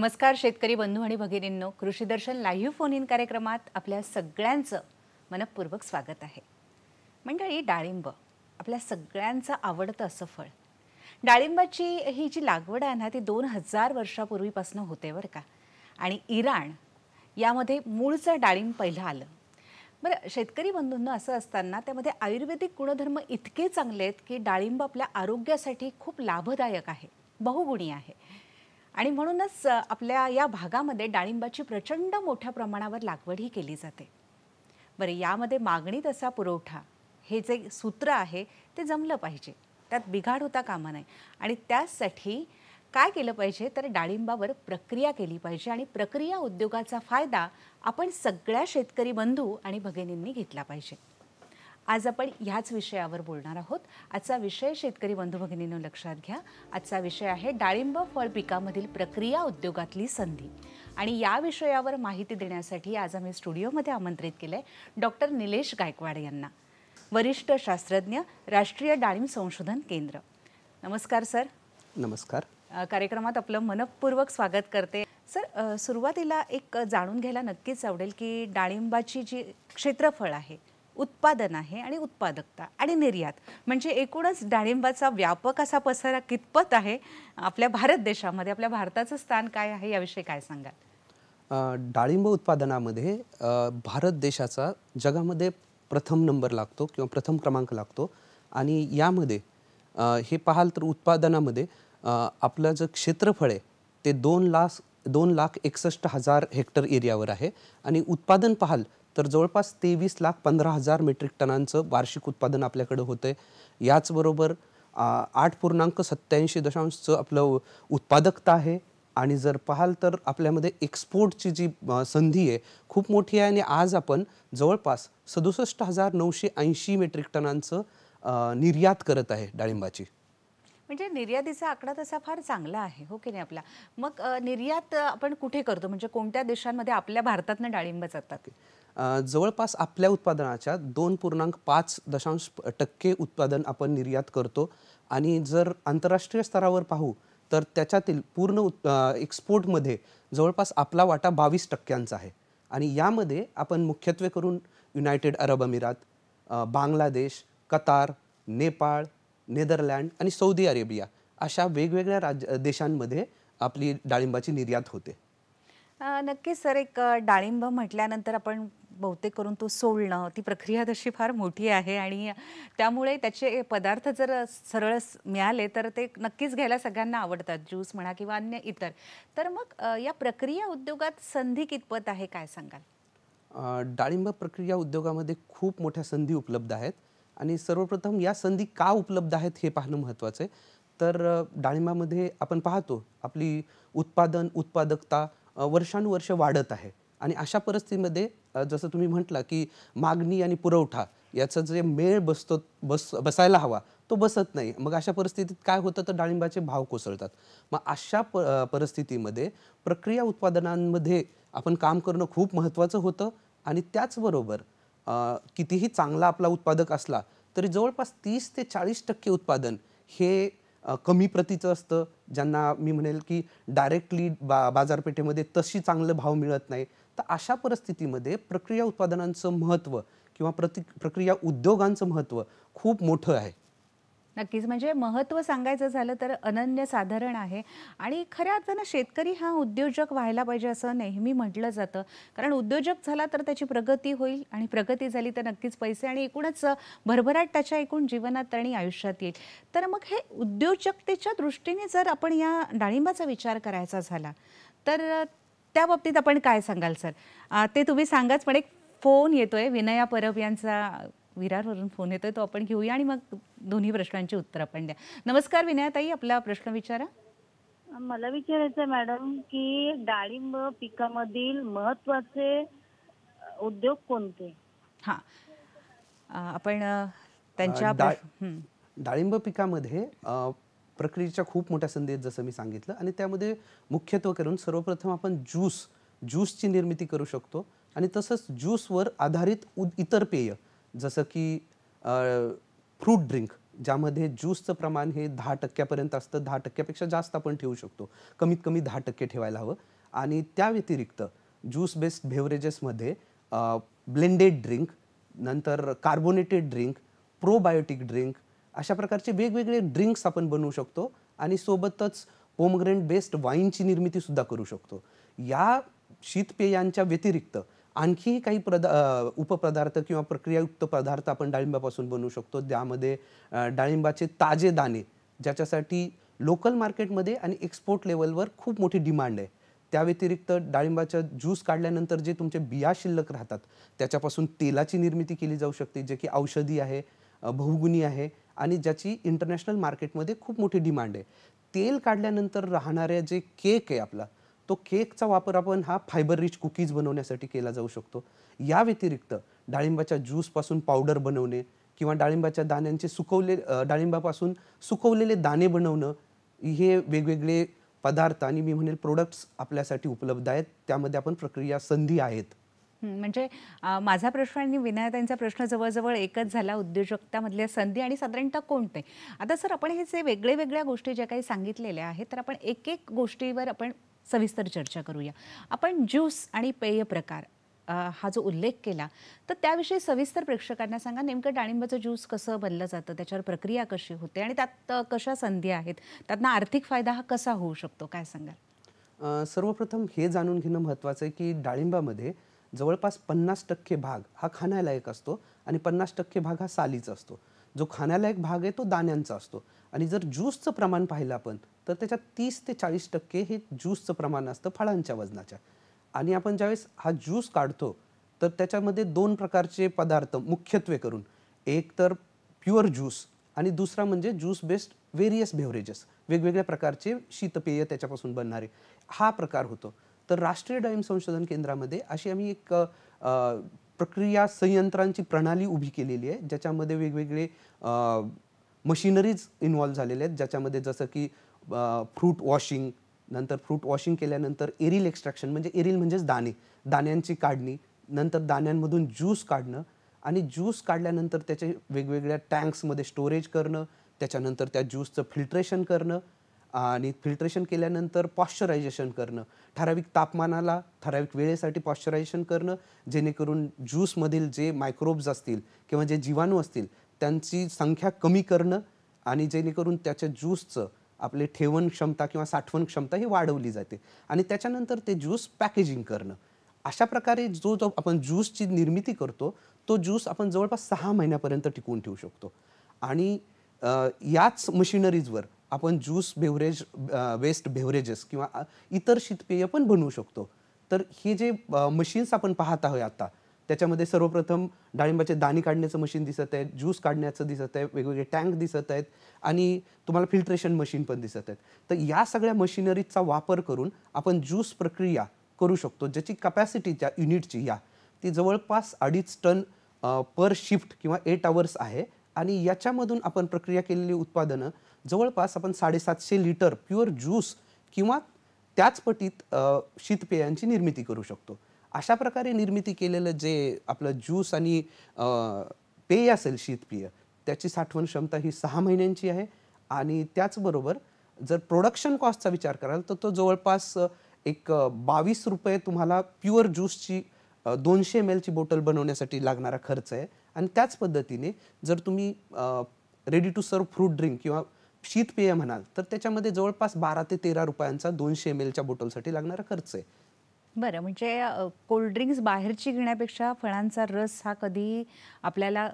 नमस्कार शेतकरी बंधू आणि भगिनींनो कृषी दर्शन लाईव्ह फोन इन कार्यक्रमात आपल्या सगळ्यांचं मनपूर्वक स्वागत आहे मंडळी डाळिंब आपल्या सगळ्यांचं आवडतं असं फळ डाळिंबाची ही जी लागवड आहे ना ती दोन हजार वर्षापूर्वीपासून होते बरं का आणि इराण यामध्ये मूळचं डाळिंब पहिलं आलं बरं शेतकरी बंधूंना असं असताना त्यामध्ये आयुर्वेदिक गुणधर्म इतके चांगले आहेत की डाळिंब आपल्या आरोग्यासाठी खूप लाभदायक आहे बहुगुणी आहे आणि म्हणूनच आपल्या या भागामध्ये डाळिंबाची प्रचंड मोठ्या प्रमाणावर लागवड ही केली जाते बरं यामध्ये मागणी तसा पुरवठा हे जे सूत्र आहे ते जमलं पाहिजे त्यात बिघाड होता कामा नाही आणि त्यासाठी काय केलं पाहिजे तर डाळिंबावर प्रक्रिया केली पाहिजे आणि प्रक्रिया उद्योगाचा फायदा आपण सगळ्या शेतकरी बंधू आणि भगिनींनी घेतला पाहिजे आज आपण ह्याच विषयावर बोलणार आहोत आजचा विषय शेतकरी बंधू भगिनीनं लक्षात घ्या आजचा विषय आहे डाळिंब फळ पिकामधील प्रक्रिया उद्योगातली संधी आणि या विषयावर माहिती देण्यासाठी आज आम्ही स्टुडिओमध्ये आमंत्रित केलं आहे डॉक्टर निलेश गायकवाड यांना वरिष्ठ शास्त्रज्ञ राष्ट्रीय डाळिंब संशोधन केंद्र नमस्कार सर नमस्कार कार्यक्रमात आपलं मनपूर्वक स्वागत करते सर सुरुवातीला एक जाणून घ्यायला नक्कीच आवडेल की डाळिंबाची जी क्षेत्रफळ आहे उत्पादन आहे आणि उत्पादकता आणि निर्यात म्हणजे एकूणच डाळिंबाचा व्यापक असा पसारा कितपत आहे आपल्या भारत देशामध्ये आपल्या भारताचं स्थान काय आहे याविषयी काय सांगाल डाळिंब उत्पादनामध्ये भारत देशाचा जगामध्ये प्रथम नंबर लागतो किंवा प्रथम क्रमांक लागतो आणि यामध्ये हे पाहाल तर उत्पादनामध्ये आपलं जे क्षेत्रफळ आहे ते दोन लाख दोन लाख एकसष्ट हजार हेक्टर एरियावर आहे आणि उत्पादन पाहाल तर जवळपास तेवीस लाख पंधरा हजार मेट्रिक टनांचं वार्षिक उत्पादन आपल्याकडे होतं आहे याचबरोबर आठ पूर्णांक सत्त्याऐंशी दशांशचं आपलं उत्पादकता आहे आणि जर पाहाल तर आपल्यामध्ये एक्सपोर्टची जी संधी आहे खूप मोठी आहे आणि आज आपण जवळपास सदुसष्ट हजार नऊशे ऐंशी मेट्रिक टनांचं निर्यात करत आहे डाळिंबाची म्हणजे निर्यातीचा आकडा तसा फार चांगला आहे हो की नाही आपला मग निर्यात आपण कुठे करतो म्हणजे कोणत्या देशांमध्ये आपल्या भारतातनं डाळिंब जातात जवळपास आपल्या उत्पादनाच्या दोन पूर्णांक पाच दशांश टक्के उत्पादन आपण निर्यात करतो आणि जर आंतरराष्ट्रीय स्तरावर पाहू तर त्याच्यातील पूर्ण उत् एक्सपोर्टमध्ये जवळपास आपला वाटा बावीस टक्क्यांचा आहे आणि यामध्ये आपण मुख्यत्वे करून United Arab Emirates Bangladesh Qatar Nepal Netherland आणि सौदी अरेबिया अशा वेगवेगळ्या राज्य देशांमध्ये आपली डाळिंबाची निर्यात होते नक्कीच सर एक डाळिंब म्हटल्यानंतर आपण बहुतेक करून तो सोलणं ती प्रक्रिया तशी फार मोठी आहे आणि त्यामुळे त्याचे पदार्थ जर सरळ मिळाले तर ते नक्कीच घ्यायला सगळ्यांना आवडतात ज्यूस म्हणा किंवा अन्य इतर तर मग या प्रक्रिया उद्योगात संधी कितपत आहे काय सांगाल डाळिंब प्रक्रिया उद्योगामध्ये खूप मोठ्या संधी उपलब्ध आहेत आणि सर्वप्रथम या संधी का उपलब्ध आहेत हे पाहणं महत्त्वाचं आहे तर डाळिंबामध्ये आपण पाहतो आपली उत्पादन उत्पादकता वर्षानुवर्ष वाढत आहे आणि अशा परिस्थितीमध्ये जसं तुम्ही म्हटला की मागणी आणि पुरवठा याचा जे मेळ बसतो बस बसायला हवा तो बसत नाही मग अशा परिस्थितीत काय होतं तर डाळिंबाचे भाव कोसळतात मग अशा प परिस्थितीमध्ये प्रक्रिया उत्पादनांमध्ये आपण काम करणं खूप महत्त्वाचं होतं आणि त्याचबरोबर कितीही चांगला आपला उत्पादक असला तरी जवळपास तीस ते चाळीस टक्के उत्पादन हे कमी प्रतीचं असतं ज्यांना मी म्हणेल की डायरेक्टली बा बाजारपेठेमध्ये तशी चांगलं भाव मिळत नाही तर अशा परिस्थितीमध्ये प्रक्रिया उत्पादनांचं महत्त्व किंवा प्रति प्रक्रिया उद्योगांचं महत्त्व खूप मोठं आहे नक्कीच म्हणजे महत्त्व सांगायचं झालं तर अनन्यसाधारण आहे आणि खऱ्या अर्थानं शेतकरी हा उद्योजक व्हायला पाहिजे असं नेहमी म्हटलं जातं कारण उद्योजक झाला तर त्याची प्रगती होईल आणि प्रगती झाली तर नक्कीच पैसे आणि एकूणच भरभराट त्याच्या एकूण जीवनात आणि आयुष्यात येईल तर मग हे उद्योजकतेच्या दृष्टीने जर आपण या डाळिंबाचा विचार करायचा झाला तर त्या बाबतीत आपण काय सांगाल सर ते तुम्ही सांगाच पण एक फोन येतोय विनया परब यांचा विरारवरून फोन येतोय तो आपण घेऊया आणि मग दोन्ही प्रश्नांची उत्तर आपण द्या नमस्कार विनयाताई आपला प्रश्न विचारा मला विचारायचं मॅडम की डाळिंब पिकामधील महत्वाचे उद्योग कोणते हा आपण त्यांच्या डाळिंब पिकामध्ये प्रक्रियेच्या खूप मोठ्या संधी आहेत जसं मी सांगितलं आणि त्यामध्ये मुख्यत्व करून सर्वप्रथम आपण ज्यूस ज्यूसची निर्मिती करू शकतो आणि तसंच ज्यूसवर आधारित इतर पेय जसं की फ्रूट ड्रिंक ज्यामध्ये ज्यूसचं प्रमाण हे दहा टक्क्यापर्यंत असतं दहा टक्क्यापेक्षा जास्त आपण ठेवू शकतो कमीत कमी दहा टक्के ठेवायला हवं आणि त्या व्यतिरिक्त ज्यूस बेस्ड बेवरेजेसमध्ये ब्लेंडेड ड्रिंक नंतर कार्बोनेटेड ड्रिंक प्रोबायोटिक ड्रिंक अशा प्रकारचे वेगवेगळे ड्रिंक्स आपण बनवू शकतो आणि सोबतच पोमग्रेंट बेस्ड वाईनची निर्मितीसुद्धा करू शकतो या शीतपेयांच्या व्यतिरिक्त आणखीही काही प्रदा उपपदार्थ किंवा प्रक्रियायुक्त पदार्थ आपण डाळिंबापासून बनवू शकतो त्यामध्ये डाळिंबाचे ताजे दाणे ज्याच्यासाठी लोकल मार्केटमध्ये आणि एक्सपोर्ट लेवलवर खूप मोठी डिमांड आहे त्या व्यतिरिक्त डाळिंबाच्या ज्यूस काढल्यानंतर जे तुमचे बिया शिल्लक राहतात त्याच्यापासून तेलाची निर्मिती केली जाऊ शकते जे की औषधी आहे बहुगुणी आहे आणि ज्याची इंटरनॅशनल मार्केटमध्ये खूप मोठी डिमांड आहे तेल काढल्यानंतर राहणाऱ्या जे केक आहे आपला तो केकचा वापर आपण हा फायबर रिच कुकीज बनवण्यासाठी केला जाऊ शकतो या व्यतिरिक्त डाळिंबाच्या ज्यूसपासून पावडर बनवणे किंवा डाळिंबाच्या दाण्यांचे सुकवले डाळिंबापासून सुकवलेले दाणे बनवणं हे वेगवेगळे पदार्थ आणि मी म्हणेल प्रोडक्ट्स आपल्यासाठी उपलब्ध आहेत त्यामध्ये आपण प्रक्रिया संधी आहेत म्हणजे माझा प्रश्न आणि विनायकांचा प्रश्न जवळजवळ एकच झाला उद्योजकतामधल्या संधी आणि साधारणतः कोणते आता सर आपण हे जे वेगळ्या वेगळ्या गोष्टी ज्या काही सांगितलेल्या आहेत तर आपण एक एक गोष्टीवर आपण सविस्तर चर्चा करूया आपण ज्यूस आणि पेय प्रकार हा जो उल्लेख केला तर त्याविषयी सविस्तर प्रेक्षकांना सांगा नेमकं डाळिंबाचं ज्यूस कसं बनलं जातं त्याच्यावर प्रक्रिया कशी होते आणि त्यात कशा संधी आहेत त्यातनं आर्थिक फायदा हा कसा होऊ शकतो काय सांगाल सर्वप्रथम हे जाणून घेणं महत्त्वाचं आहे की डाळिंबामध्ये जवळपास पन्नास टक्के भाग हा खाण्यालायक असतो आणि पन्नास टक्के भाग हा सालीचा असतो जो खाण्यालायक भाग आहे तो दाण्यांचा असतो आणि जर ज्यूसचं प्रमाण पाहिलं आपण तर त्याच्यात तीस ते चाळीस टक्के हे ज्यूसचं प्रमाण असतं फळांच्या वजनाच्या आणि आपण ज्यावेळेस हा ज्यूस काढतो तर त्याच्यामध्ये दोन प्रकारचे पदार्थ मुख्यत्वे करून एक तर प्युअर ज्यूस आणि दुसरा म्हणजे ज्यूस बेस्ड वेरियस बेव्हरेजेस वेगवेगळ्या प्रकारचे शीतपेय त्याच्यापासून बनणारे हा प्रकार होतो तर राष्ट्रीय डाईम संशोधन केंद्रामध्ये अशी आम्ही एक प्रक्रिया संयंत्रांची प्रणाली उभी केलेली आहे ज्याच्यामध्ये वेगवेगळे मशिनरीज इन्वॉल्व झालेले आहेत ज्याच्यामध्ये जसं की फ्रूट वॉशिंग नंतर फ्रूट वॉशिंग केल्यानंतर एरिल एक्स्ट्रॅक्शन म्हणजे एरिल म्हणजेच दाणे दाण्यांची काढणी नंतर दाण्यांमधून ज्यूस काढणं आणि ज्यूस काढल्यानंतर त्याचे वेगवेगळ्या टँक्समध्ये स्टोरेज करणं त्याच्यानंतर त्या ज्यूसचं फिल्ट्रेशन करणं आणि फिल्ट्रेशन केल्यानंतर पॉश्चरायझेशन करणं ठराविक तापमानाला ठराविक वेळेसाठी पॉश्चरायझेशन करणं जेणेकरून ज्यूसमधील जे मायक्रोब्स असतील किंवा जे जीवाणू असतील त्यांची संख्या कमी करणं आणि जेणेकरून त्याच्या ज्यूसचं आपले ठेवण क्षमता किंवा साठवण क्षमता ही वाढवली जाते आणि त्याच्यानंतर ते ज्यूस पॅकेजिंग करणं अशा प्रकारे जो जो आपण ज्यूसची निर्मिती करतो तो ज्यूस आपण जवळपास सहा महिन्यापर्यंत टिकवून ठेवू शकतो आणि याच मशिनरीजवर आपण ज्यूस बेवरेज वेस्ट बेवरेजेस किंवा इतर शीतपेय पण बनवू शकतो तर हे जे मशीन्स आपण पाहत आहोत आता त्याच्यामध्ये सर्वप्रथम डाळिंबाचे दाणे काढण्याचं मशीन दिसत आहे ज्यूस काढण्याचं दिसत आहे वेगवेगळे टँक दिसत आहेत आणि तुम्हाला फिल्ट्रेशन मशीन पण दिसत आहेत तर या सगळ्या मशिनरीचा वापर करून आपण ज्यूस प्रक्रिया करू शकतो ज्याची कपॅसिटी त्या युनिटची या ती जवळपास अडीच टन पर शिफ्ट किंवा एट आवर्स आहे आणि याच्यामधून आपण प्रक्रिया केलेली उत्पादनं जवळपास आपण साडेसातशे लिटर प्युअर ज्यूस किंवा त्याच पटीत शीतपेयांची निर्मिती करू शकतो अशा प्रकारे निर्मिती केलेलं जे आपलं ज्यूस आणि पेय असेल शीतपेय त्याची साठवण क्षमता ही सहा महिन्यांची आहे आणि त्याचबरोबर जर प्रोडक्शन कॉस्टचा विचार कराल तर तो जवळपास एक बावीस रुपये तुम्हाला प्युअर ज्यूसची दोनशे एम एलची बॉटल बनवण्यासाठी लागणारा खर्च आहे आणि त्याच पद्धतीने जर तुम्ही ready to serve fruit drink किंवा शीतपेय म्हणाल तर त्याच्यामध्ये जवळपास बारा ते तेरा रुपयांचा दोनशे एम एलच्या बॉटलसाठी लागणारा खर्च आहे बरं म्हणजे कोल्ड्रिंक्स बाहेरची घेण्यापेक्षा फळांचा रस हा कधी आपल्याला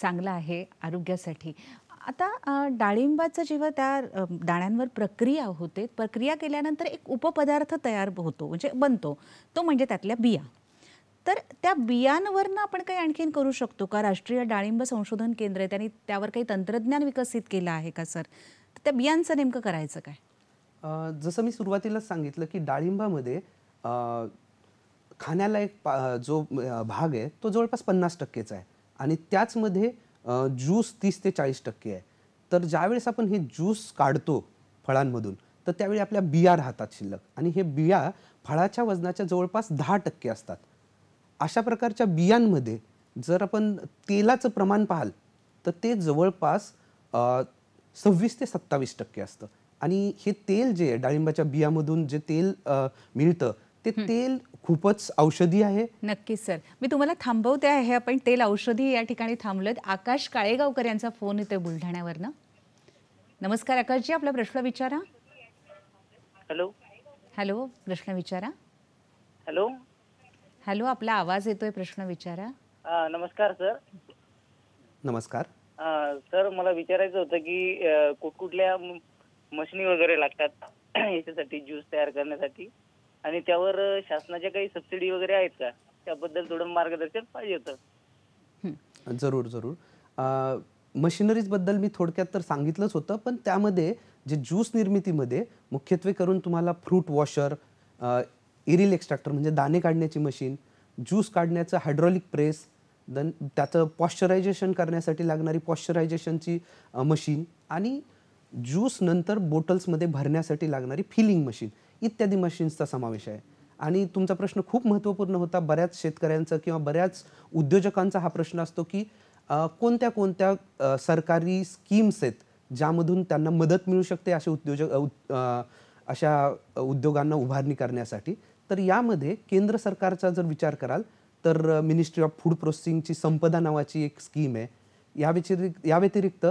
चांगला आहे आरोग्यासाठी आता डाळिंबाचं जेव्हा त्या दाण्यांवर प्रक्रिया होते प्रक्रिया केल्यानंतर एक उपपदार्थ तयार होतो म्हणजे बनतो तो म्हणजे त्यातल्या बिया तर त्या बियांवरनं आपण काही आणखीन करू शकतो का राष्ट्रीय डाळिंब संशोधन केंद्र आहे त्यांनी त्यावर काही तंत्रज्ञान विकसित केलं आहे का सर तर त्या बियांचं नेमकं करायचं काय जसं मी सुरुवातीलाच सांगितलं की डाळिंबामध्ये खाण्याला एक पा जो भाग आहे तो जवळपास पन्नास टक्केचा आहे आणि त्याचमध्ये ज्यूस तीस ते चाळीस टक्के आहे तर ज्यावेळेस आपण हे ज्यूस काढतो फळांमधून तर त्यावेळी आपल्या बिया राहतात शिल्लक आणि हे बिया फळाच्या वजनाच्या जवळपास दहा टक्के असतात अशा प्रकारच्या बियांमध्ये जर आपण तेलाचं प्रमाण पाहाल तर ते जवळपास सव्वीस ते सत्तावीस टक्के असतं आणि हे तेल जे डाळिंबाच्या बियामधून जे तेल मिळतं ते तेल खूपच औषधी आहे नक्कीच सर मी तुम्हाला थांबवते आहे आपण तेल औषधी या ठिकाणी थांबलोत आकाश काळेगावकर यांचा फोन येतोय बुलढाण्यावर नमस्कार आकाशजी आपला प्रश्न विचारा हॅलो हॅलो प्रश्न विचारा हॅलो हॅलो आपला आवाज येतोय प्रश्न विचारा नमस्कार सर नमस्कार सर मला विचारायचं होतं की कुठकुठल्या मशनी वगैरे लागतात याच्यासाठी ज्यूस तयार करण्यासाठी आणि त्यावर शासनाच्या काही सबसिडी वगैरे आहेत का त्याबद्दल थोडं मार्गदर्शन पाहिजे होतं जरूर जरूर मशिनरीज बद्दल मी थोडक्यात तर सांगितलंच होतं पण त्यामध्ये जे ज्यूस निर्मितीमध्ये मुख्यत्वे करून तुम्हाला फ्रूट वॉशर इरिल एक्स्ट्रॅक्टर म्हणजे दाणे काढण्याची मशीन ज्यूस काढण्याचं हायड्रॉलिक प्रेस दन त्याचं पॉश्चरायझेशन करण्यासाठी लागणारी पॉश्चरायझेशनची मशीन आणि ज्यूस नंतर बॉटल्समध्ये भरण्यासाठी लागणारी फिलिंग मशीन इत्यादी मशीन्सचा समावेश आहे आणि तुमचा प्रश्न खूप महत्त्वपूर्ण होता बऱ्याच शेतकऱ्यांचा किंवा बऱ्याच उद्योजकांचा हा प्रश्न असतो की कोणत्या कोणत्या सरकारी स्कीम्स आहेत ज्यामधून त्यांना मदत मिळू शकते असे उद्योजक अशा उद्योगांना उभारणी करण्यासाठी तर यामध्ये केंद्र सरकारचा जर विचार कराल तर मिनिस्ट्री ऑफ फूड प्रोसेसिंगची संपदा नावाची एक स्कीम आहे या व्यतिरिक्त या व्यतिरिक्त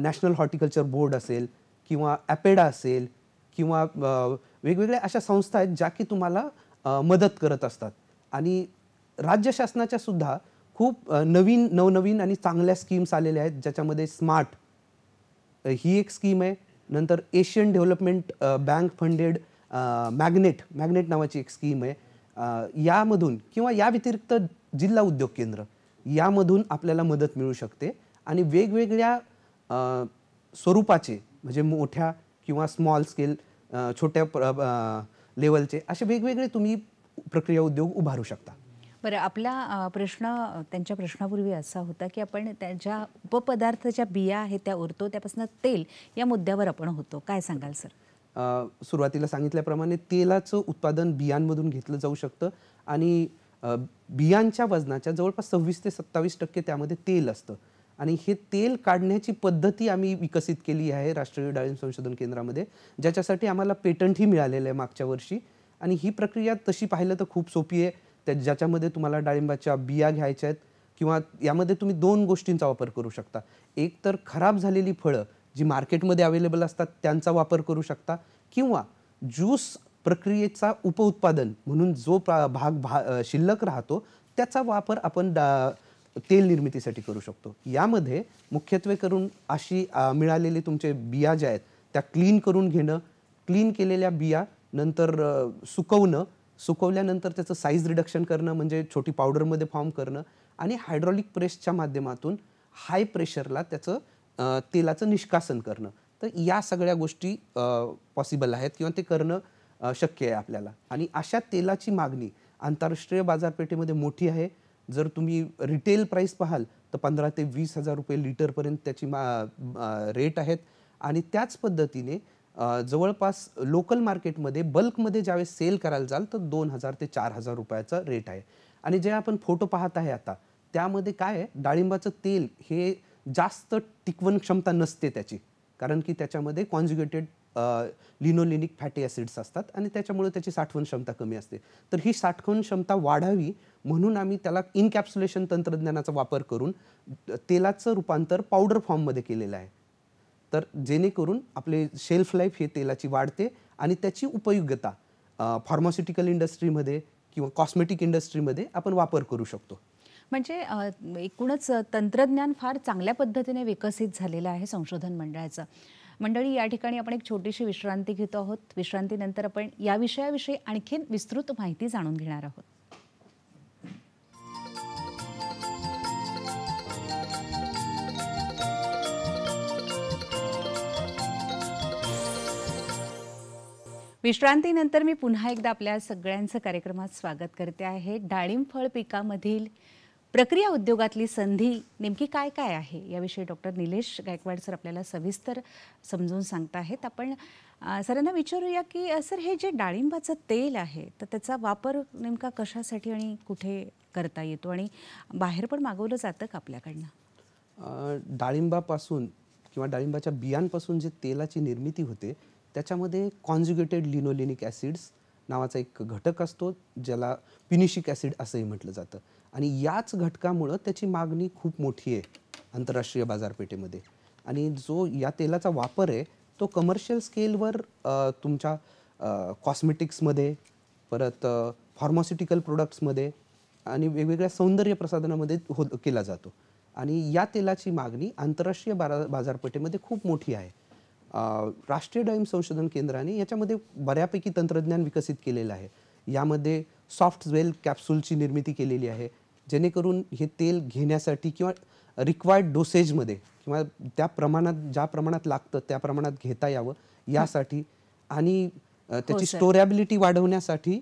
नॅशनल हॉर्टिकल्चर बोर्ड असेल किंवा ॲपेडा असेल किंवा वेगवेगळ्या अशा संस्था आहेत ज्या की तुम्हाला मदत करत असतात आणि राज्य शासनाच्या सुद्धा खूप नवीन नवनवीन आणि चांगल्या स्कीम्स आलेल्या आहेत ज्याच्यामध्ये स्मार्ट ही एक स्कीम आहे नंतर Asian development bank funded magnet magnet नावाची एक स्कीम आहे यामधून किंवा या व्यतिरिक्त जिल्हा उद्योग केंद्र यामधून आपल्याला मदत मिळू शकते आणि वेगवेगळ्या स्वरूपाचे म्हणजे मोठ्या किंवा स्मॉल स्केल छोट्या लेवलचे असे वेगवेगळे तुम्ही प्रक्रिया उद्योग उभारू शकता बरं आपला प्रश्न त्यांच्या प्रश्नापूर्वी असा होता की आपण त्यांच्या उपपदार्थाच्या बिया आहेत त्या उरतो त्यापासून तेल या मुद्द्यावर आपण होतो काय सांगाल सर सुरुवातीला सांगितल्याप्रमाणे तेलाचं उत्पादन बियांमधून घेतलं जाऊ शकतं आणि बियांच्या वजनाच्या जवळपास सव्वीस ते सत्तावीस टक्के त्यामध्ये तेल असतं आणि हे तेल काढण्याची पद्धती आम्ही विकसित केली आहे राष्ट्रीय डाळिंब संशोधन केंद्रामध्ये ज्याच्यासाठी आम्हाला पेटंटही मिळालेलं आहे मागच्या वर्षी आणि ही प्रक्रिया तशी पाहिलं तर खूप सोपी आहे त्या ज्याच्यामध्ये तुम्हाला डाळिंबाच्या बिया घ्यायच्या आहेत किंवा यामध्ये तुम्ही दोन गोष्टींचा वापर करू शकता एक तर खराब झालेली फळं जी मार्केटमध्ये अवेलेबल असतात त्यांचा वापर करू शकता किंवा ज्यूस प्रक्रियेचा उपउत्पादन म्हणून जो भाग भा शिल्लक राहतो त्याचा वापर आपण डा तेल निर्मितीसाठी करू शकतो यामध्ये मुख्यत्वे करून अशी मिळालेले तुमचे बिया ज्या आहेत त्या क्लीन करून घेणं क्लीन केलेल्या बिया नंतर सुकवणं सुकवल्यानंतर त्याचं साईज रिडक्शन करणं म्हणजे छोटी पावडरमध्ये फॉर्म करणं आणि हायड्रॉलिक प्रेसच्या माध्यमातून हाय प्रेशरला त्याचं तेलाचं निष्कासन करणं तर या सगळ्या गोष्टी पॉसिबल आहेत किंवा ते करणं शक्य आहे आपल्याला आणि अशा तेलाची मागणी आंतरराष्ट्रीय बाजारपेठेमध्ये मोठी आहे जर तुम्ही रिटेल प्राईस पाहाल तर पंधरा ते वीस हजार रुपये लिटरपर्यंत त्याची मा रेट आहेत आणि त्याच पद्धतीने जवळपास लोकल मार्केटमध्ये बल्कमध्ये ज्यावेळेस सेल करायला जाल तर दोन हजार ते चार हजार रुपयाचा रेट आहे आणि जे आपण फोटो पाहत आहे आता त्यामध्ये काय आहे डाळिंबाचं तेल हे जास्त टिकवण क्षमता नसते त्याची कारण की त्याच्यामध्ये कॉन्झ्युगेटेड लिनोलिनिक फॅटी ॲसिड्स असतात आणि त्याच्यामुळे त्याची साठवण क्षमता कमी असते तर ही साठवण क्षमता वाढावी म्हणून आम्ही त्याला इनकॅप्सुलेशन तंत्रज्ञानाचा वापर करून तेलाचं रूपांतर पावडर फॉर्ममध्ये केलेलं आहे तर जेणेकरून आपले शेल्फ लाईफ हे तेलाची वाढते आणि त्याची उपयुक्तता फार्मास्युटिकल इंडस्ट्रीमध्ये किंवा कॉस्मेटिक इंडस्ट्रीमध्ये आपण वापर करू शकतो म्हणजे एकूणच तंत्रज्ञान फार चांगल्या पद्धतीने विकसित झालेलं आहे संशोधन मंडळाचं मंडळी या ठिकाणी आपण एक छोटीशी विश्रांती घेतो आहोत विश्रांतीनंतर आपण या विषयाविषयी आणखीन विस्तृत माहिती जाणून घेणार आहोत विश्रांतीनंतर मी पुन्हा एकदा आपल्या सगळ्यांचं कार्यक्रमात स्वागत करते आहे डाळिंब फळ पिकामधील प्रक्रिया उद्योगातली संधी नेमकी काय काय आहे याविषयी डॉक्टर निलेश गायकवाड सर आपल्याला सविस्तर समजून सांगत आहेत आपण सरांना विचारूया की सर हे जे डाळिंबाचं तेल आहे तर त्याचा वापर नेमका कशासाठी आणि कुठे करता येतो आणि बाहेर पण मागवलं जातं का आपल्याकडनं डाळिंबापासून किंवा डाळिंबाच्या बियांपासून जे तेलाची निर्मिती होते त्याच्यामध्ये कॉन्ज्युगेटेड लिनोलिनिक ॲसिड्स नावाचा एक घटक असतो ज्याला पिनिशिक ॲसिड असंही म्हटलं जातं आणि याच घटकामुळं त्याची मागणी खूप मोठी आहे आंतरराष्ट्रीय बाजारपेठेमध्ये आणि जो या तेलाचा वापर आहे तो कमर्शियल स्केलवर तुमच्या कॉस्मेटिक्समध्ये परत फार्मास्युटिकल प्रोडक्ट्समध्ये आणि वेगवेगळ्या सौंदर्य प्रसाधनामध्ये हो केला जातो आणि या तेलाची मागणी आंतरराष्ट्रीय बारा बाजारपेठेमध्ये खूप मोठी आहे राष्ट्रीय डाईम संशोधन केंद्राने याच्यामध्ये बऱ्यापैकी तंत्रज्ञान विकसित केलेलं आहे यामध्ये सॉफ्ट वेल कॅप्सूलची निर्मिती केलेली आहे जेणेकरून हे तेल घेण्यासाठी किंवा रिक्वायर्ड डोसेजमध्ये किंवा त्या प्रमाणात ज्या प्रमाणात लागतं त्या प्रमाणात घेता यावं यासाठी आणि हो, त्याची स्टोरेबिलिटी वाढवण्यासाठी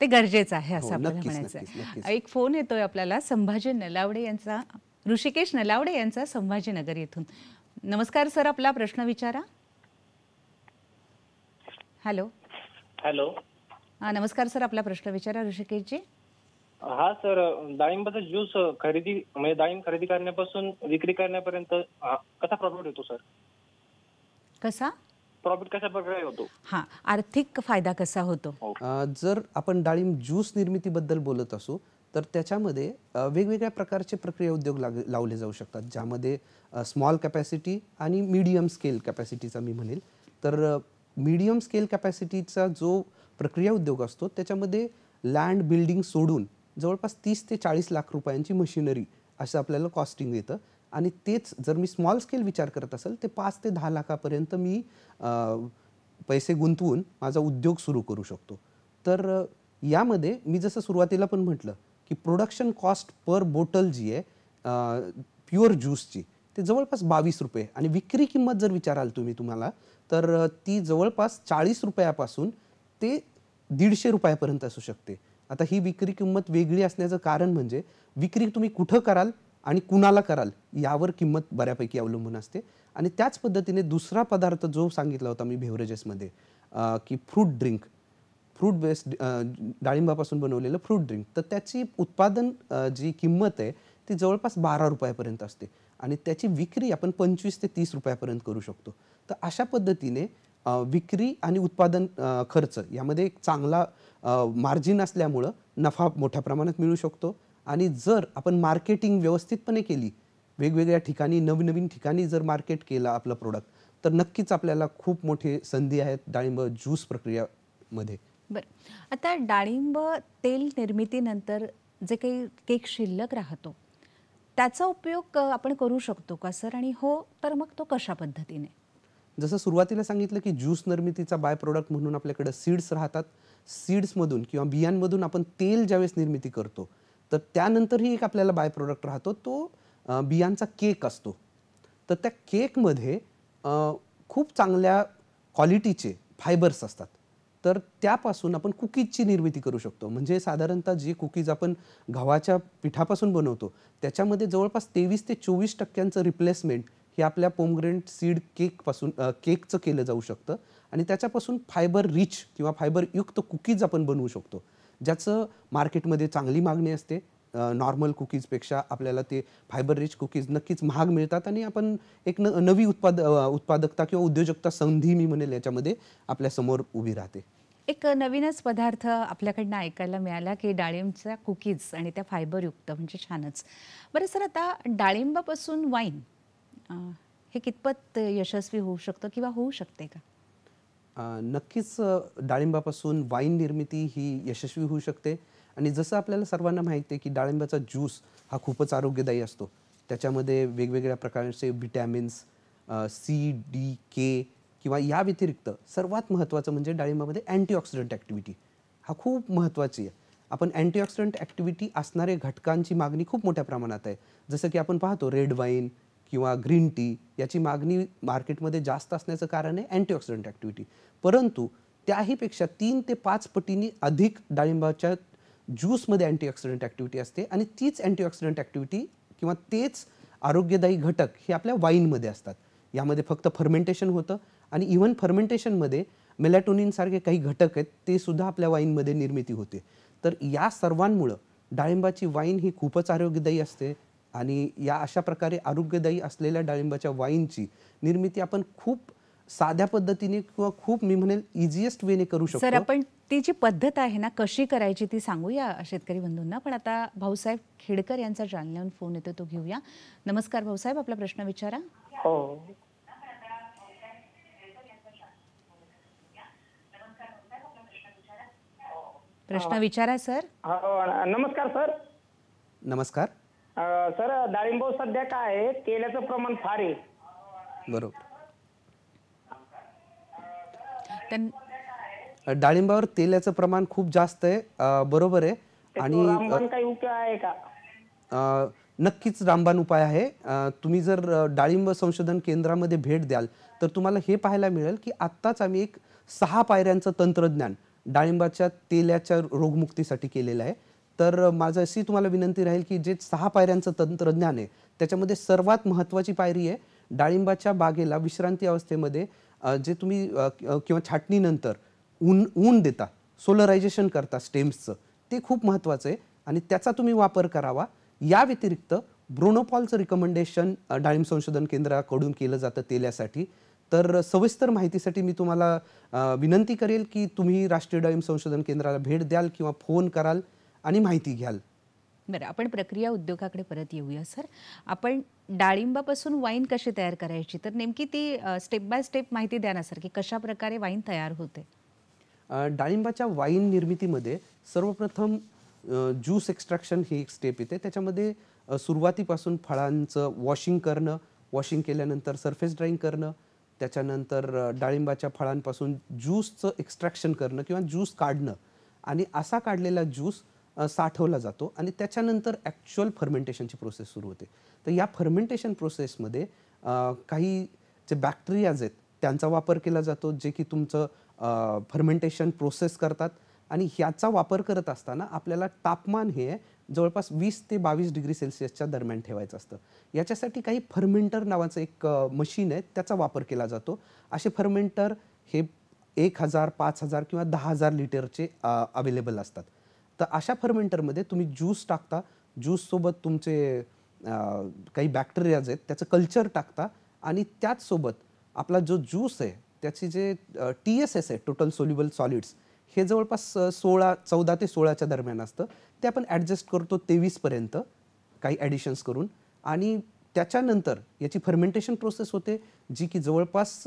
ते गरजेचं आहे असं हो, आपल्याला म्हणायचं एक फोन येतोय आपल्याला संभाजी नलावडे यांचा ऋषिकेश नलावडे यांचा संभाजीनगर येथून नमस्कार सर आपला प्रश्न विचारा हॅलो हॅलो हा नमस्कार सर आपला प्रश्न विचारा ऋषिकेशजी हा सर डाळिंबाचा ज्यूस खरेदी म्हणजे डाळिंब खरेदी करण्यापासून विक्री करण्यापर्यंत कसा प्रॉफिट होतो सर कसा प्रॉफिट कशा प्रकारे होतो हा आर्थिक फायदा कसा होतो हो. जर आपण डाळिंब ज्यूस निर्मितीबद्दल बोलत असू तर त्याच्यामध्ये वेगवेगळ्या प्रकारचे प्रक्रिया उद्योग लाग लावले जाऊ शकतात ज्यामध्ये स्मॉल कॅपॅसिटी आणि मीडियम स्केल कॅपॅसिटीचा मी म्हणेल तर मीडियम स्केल कॅपॅसिटीचा जो प्रक्रिया उद्योग असतो त्याच्यामध्ये लँड बिल्डिंग सोडून जवळपास तीस ते चाळीस लाख रुपयांची मशिनरी असं आपल्याला कॉस्टिंग येतं आणि तेच जर मी स्मॉल स्केल विचार करत असेल ते पाच ते दहा लाखापर्यंत मी पैसे गुंतवून माझा उद्योग सुरू करू शकतो तर यामध्ये मी जसं सुरुवातीला पण म्हटलं की प्रोडक्शन कॉस्ट पर बॉटल जी आहे प्युअर ज्यूसची ते जवळपास बावीस रुपये आणि विक्री किंमत जर विचाराल तुम्ही तुम्हाला तर ती जवळपास चाळीस रुपयापासून ते दीडशे रुपयापर्यंत असू शकते आता ही विक्री किंमत वेगळी असण्याचं कारण म्हणजे विक्री तुम्ही कुठं कराल आणि कुणाला कराल यावर किंमत बऱ्यापैकी अवलंबून असते आणि त्याच पद्धतीने दुसरा पदार्थ जो सांगितला होता मी बेव्हरेजेसमध्ये की फ्रूट ड्रिंक फ्रूट बेस्ड डाळिंबापासून बनवलेलं फ्रूट ड्रिंक तर त्याची उत्पादन जी किंमत आहे ती जवळपास बारा रुपयापर्यंत असते आणि त्याची विक्री आपण पंचवीस ते तीस रुपयापर्यंत करू शकतो तर अशा पद्धतीने विक्री आणि उत्पादन खर्च यामध्ये एक चांगला मार्जिन असल्यामुळं नफा मोठ्या प्रमाणात मिळू शकतो आणि जर आपण मार्केटिंग व्यवस्थितपणे केली वेगवेगळ्या ठिकाणी नवनवीन ठिकाणी जर मार्केट केला आपलं प्रोडक्ट तर नक्कीच आपल्याला खूप मोठी संधी आहेत डाळिंब ज्यूस प्रक्रियामध्ये बरं आता डाळिंब तेल निर्मितीनंतर जे काही केक शिल्लक राहतो त्याचा उपयोग आपण करू शकतो का सर आणि हो तर मग तो कशा पद्धतीने जसं सुरुवातीला सांगितलं की ज्यूस निर्मितीचा बाय प्रोडक्ट म्हणून आपल्याकडं सीड्स राहतात सीड्समधून किंवा बियांमधून आपण तेल ज्यावेळेस निर्मिती करतो तर त्यानंतरही एक आपल्याला बाय प्रोडक्ट राहतो तो बियांचा केक असतो तर त्या केकमध्ये खूप चांगल्या क्वालिटीचे फायबर्स असतात तर त्यापासून आपण कुकीजची निर्मिती करू शकतो म्हणजे साधारणतः जे कुकीज आपण गव्हाच्या पिठापासून बनवतो त्याच्यामध्ये जवळपास तेवीस ते चोवीस टक्क्यांचं रिप्लेसमेंट हे आपल्या पोमग्रेंट सीड केकपासून केकचं केलं जाऊ शकतं आणि त्याच्यापासून फायबर रिच किंवा फायबरयुक्त कुकीज आपण बनवू शकतो ज्याचं मार्केटमध्ये चांगली मागणी असते नॉर्मल कुकीजपेक्षा आपल्याला ते फायबर रिच कुकीज नक्कीच महाग मिळतात आणि आपण एक न नवी उत्पाद उत्पादकता किंवा उद्योजकता संधी मी म्हणेल याच्यामध्ये आपल्यासमोर उभी राहते एक नवीनच पदार्थ आपल्याकडनं ऐकायला मिळाला की डाळिंबच्या कुकीज आणि त्या फायबरयुक्त म्हणजे छानच बरं सर आता डाळिंबापासून वाईन हे कितपत यशस्वी होऊ शकतं किंवा होऊ शकते का नक्कीच डाळिंबापासून वाईन निर्मिती ही यशस्वी होऊ शकते आणि जसं आपल्याला सर्वांना माहिती आहे की डाळिंबाचा ज्यूस हा खूपच आरोग्यदायी असतो त्याच्यामध्ये वेगवेगळ्या प्रकारचे विटॅमिन्स सी डी के किंवा या व्यतिरिक्त सर्वात महत्त्वाचं म्हणजे डाळिंबामध्ये अँटीऑक्सिडंट ॲक्टिव्हिटी हा खूप महत्त्वाची आहे आपण अँटीऑक्सिडंट ॲक्टिव्हिटी असणारे घटकांची मागणी खूप मोठ्या प्रमाणात आहे जसं की आपण पाहतो रेड वाईन किंवा ग्रीन टी याची मागणी मार्केटमध्ये जास्त असण्याचं कारण आहे अँटीऑक्सिडंट ॲक्टिव्हिटी परंतु त्याहीपेक्षा तीन ते पाच पटींनी अधिक डाळिंबाच्या ज्यूसमध्ये अँटीऑक्सिडंट ॲक्टिव्हिटी असते आणि तीच अँटीऑक्सिडंट ॲक्टिव्हिटी किंवा तेच आरोग्यदायी घटक हे आपल्या वाईनमध्ये असतात यामध्ये फक्त फर्मेंटेशन होतं आणि इव्हन फर्मेंटेशनमध्ये मेलॅटोनिनसारखे काही घटक आहेत ते सुद्धा आपल्या वाईनमध्ये निर्मिती होते तर या सर्वांमुळं डाळिंबाची वाईन ही खूपच आरोग्यदायी असते आणि या अशा प्रकारे आरोग्यदायी असलेल्या डाळिंबाच्या वाईनची निर्मिती आपण खूप साध्या पद्धतीने किंवा खूप मी म्हणेल इझिएस्ट वेने करू शकतो सर आपण ती जी पद्धत आहे ना कशी करायची ती सांगूया शेतकरी बंधूंना पण आता भाऊसाहेब खेडकर यांचा जालन्याहून फोन येतो तो घेऊया नमस्कार भाऊसाहेब आपला प्रश्न विचारा हो प्रश्न विचारा सर हो, नमस्कार सर नमस्कार सर डाळिंब सध्या काय आहे तेलाचं प्रमाण फार आहे बरोबर डाळिंबावर तेलाचं प्रमाण खूप जास्त आहे बरोबर आहे आणि आहे का नक्कीच रामबाण उपाय आहे तुम्ही जर डाळिंब संशोधन केंद्रामध्ये भेट द्याल तर तुम्हाला हे पाहायला मिळेल की आत्ताच आम्ही एक सहा पायऱ्यांचं तंत्रज्ञान डाळिंबाच्या तेलाच्या रोगमुक्तीसाठी केलेलं आहे तर माझं अशी तुम्हाला विनंती राहील की जे सहा पायऱ्यांचं तंत्रज्ञान आहे त्याच्यामध्ये सर्वात महत्त्वाची पायरी आहे डाळिंबाच्या बागेला विश्रांती अवस्थेमध्ये जे तुम्ही किंवा छाटणीनंतर ऊन ऊन देता सोलरायझेशन करता स्टेम्सचं ते खूप महत्त्वाचं आहे आणि त्याचा तुम्ही वापर करावा या व्यतिरिक्त ब्रोनोपॉलचं रिकमेंडेशन डाळिंब संशोधन केंद्राकडून केलं जातं तेल्यासाठी तर सविस्तर माहितीसाठी मी तुम्हाला विनंती करेल की तुम्ही राष्ट्रीय डाळिंब संशोधन केंद्राला भेट द्याल किंवा फोन कराल आणि माहिती घ्याल बरं आपण प्रक्रिया उद्योगाकडे परत येऊया सर आपण डाळिंबापासून वाईन कशी तयार करायची तर नेमकी ती स्टेप बाय स्टेप माहिती द्या ना सर की कशा प्रकारे वाईन तयार होते डाळिंबाच्या वाईन निर्मितीमध्ये सर्वप्रथम ज्यूस एक्स्ट्रॅक्शन ही एक स्टेप येते त्याच्यामध्ये सुरुवातीपासून फळांचं वॉशिंग करणं वॉशिंग केल्यानंतर सरफेस ड्राईंग करणं त्याच्यानंतर डाळिंबाच्या फळांपासून ज्यूसचं एक्स्ट्रॅक्शन करणं किंवा ज्यूस काढणं आणि असा काढलेला ज्यूस साठवला जातो आणि त्याच्यानंतर ॲक्च्युअल फर्मेंटेशनची प्रोसेस सुरू होते तर या फर्मेंटेशन प्रोसेसमध्ये काही जे बॅक्टेरियाज आहेत त्यांचा वापर केला जातो जे की तुमचं फर्मेंटेशन प्रोसेस करतात आणि ह्याचा वापर करत असताना आपल्याला तापमान हे जवळपास वीस ते बावीस डिग्री सेल्सिअसच्या दरम्यान ठेवायचं असतं याच्यासाठी काही फर्मेंटर नावाचं एक मशीन आहे त्याचा वापर केला जातो असे फर्मेंटर हे एक हजार पाच हजार किंवा दहा हजार लिटरचे अवेलेबल असतात तर अशा फर्मेंटरमध्ये तुम्ही ज्यूस टाकता ज्यूससोबत तुमचे काही बॅक्टेरियाज आहेत त्याचं कल्चर टाकता आणि त्याचसोबत आपला जो ज्यूस आहे त्याची जे टी एस एस आहे टोटल सोल्युबल सॉलिड्स हे जवळपास सोळा चौदा ते सोळाच्या दरम्यान असतं ते आपण ॲडजस्ट करतो तेवीसपर्यंत काही ॲडिशन्स करून आणि त्याच्यानंतर याची फर्मेंटेशन प्रोसेस होते जी की जवळपास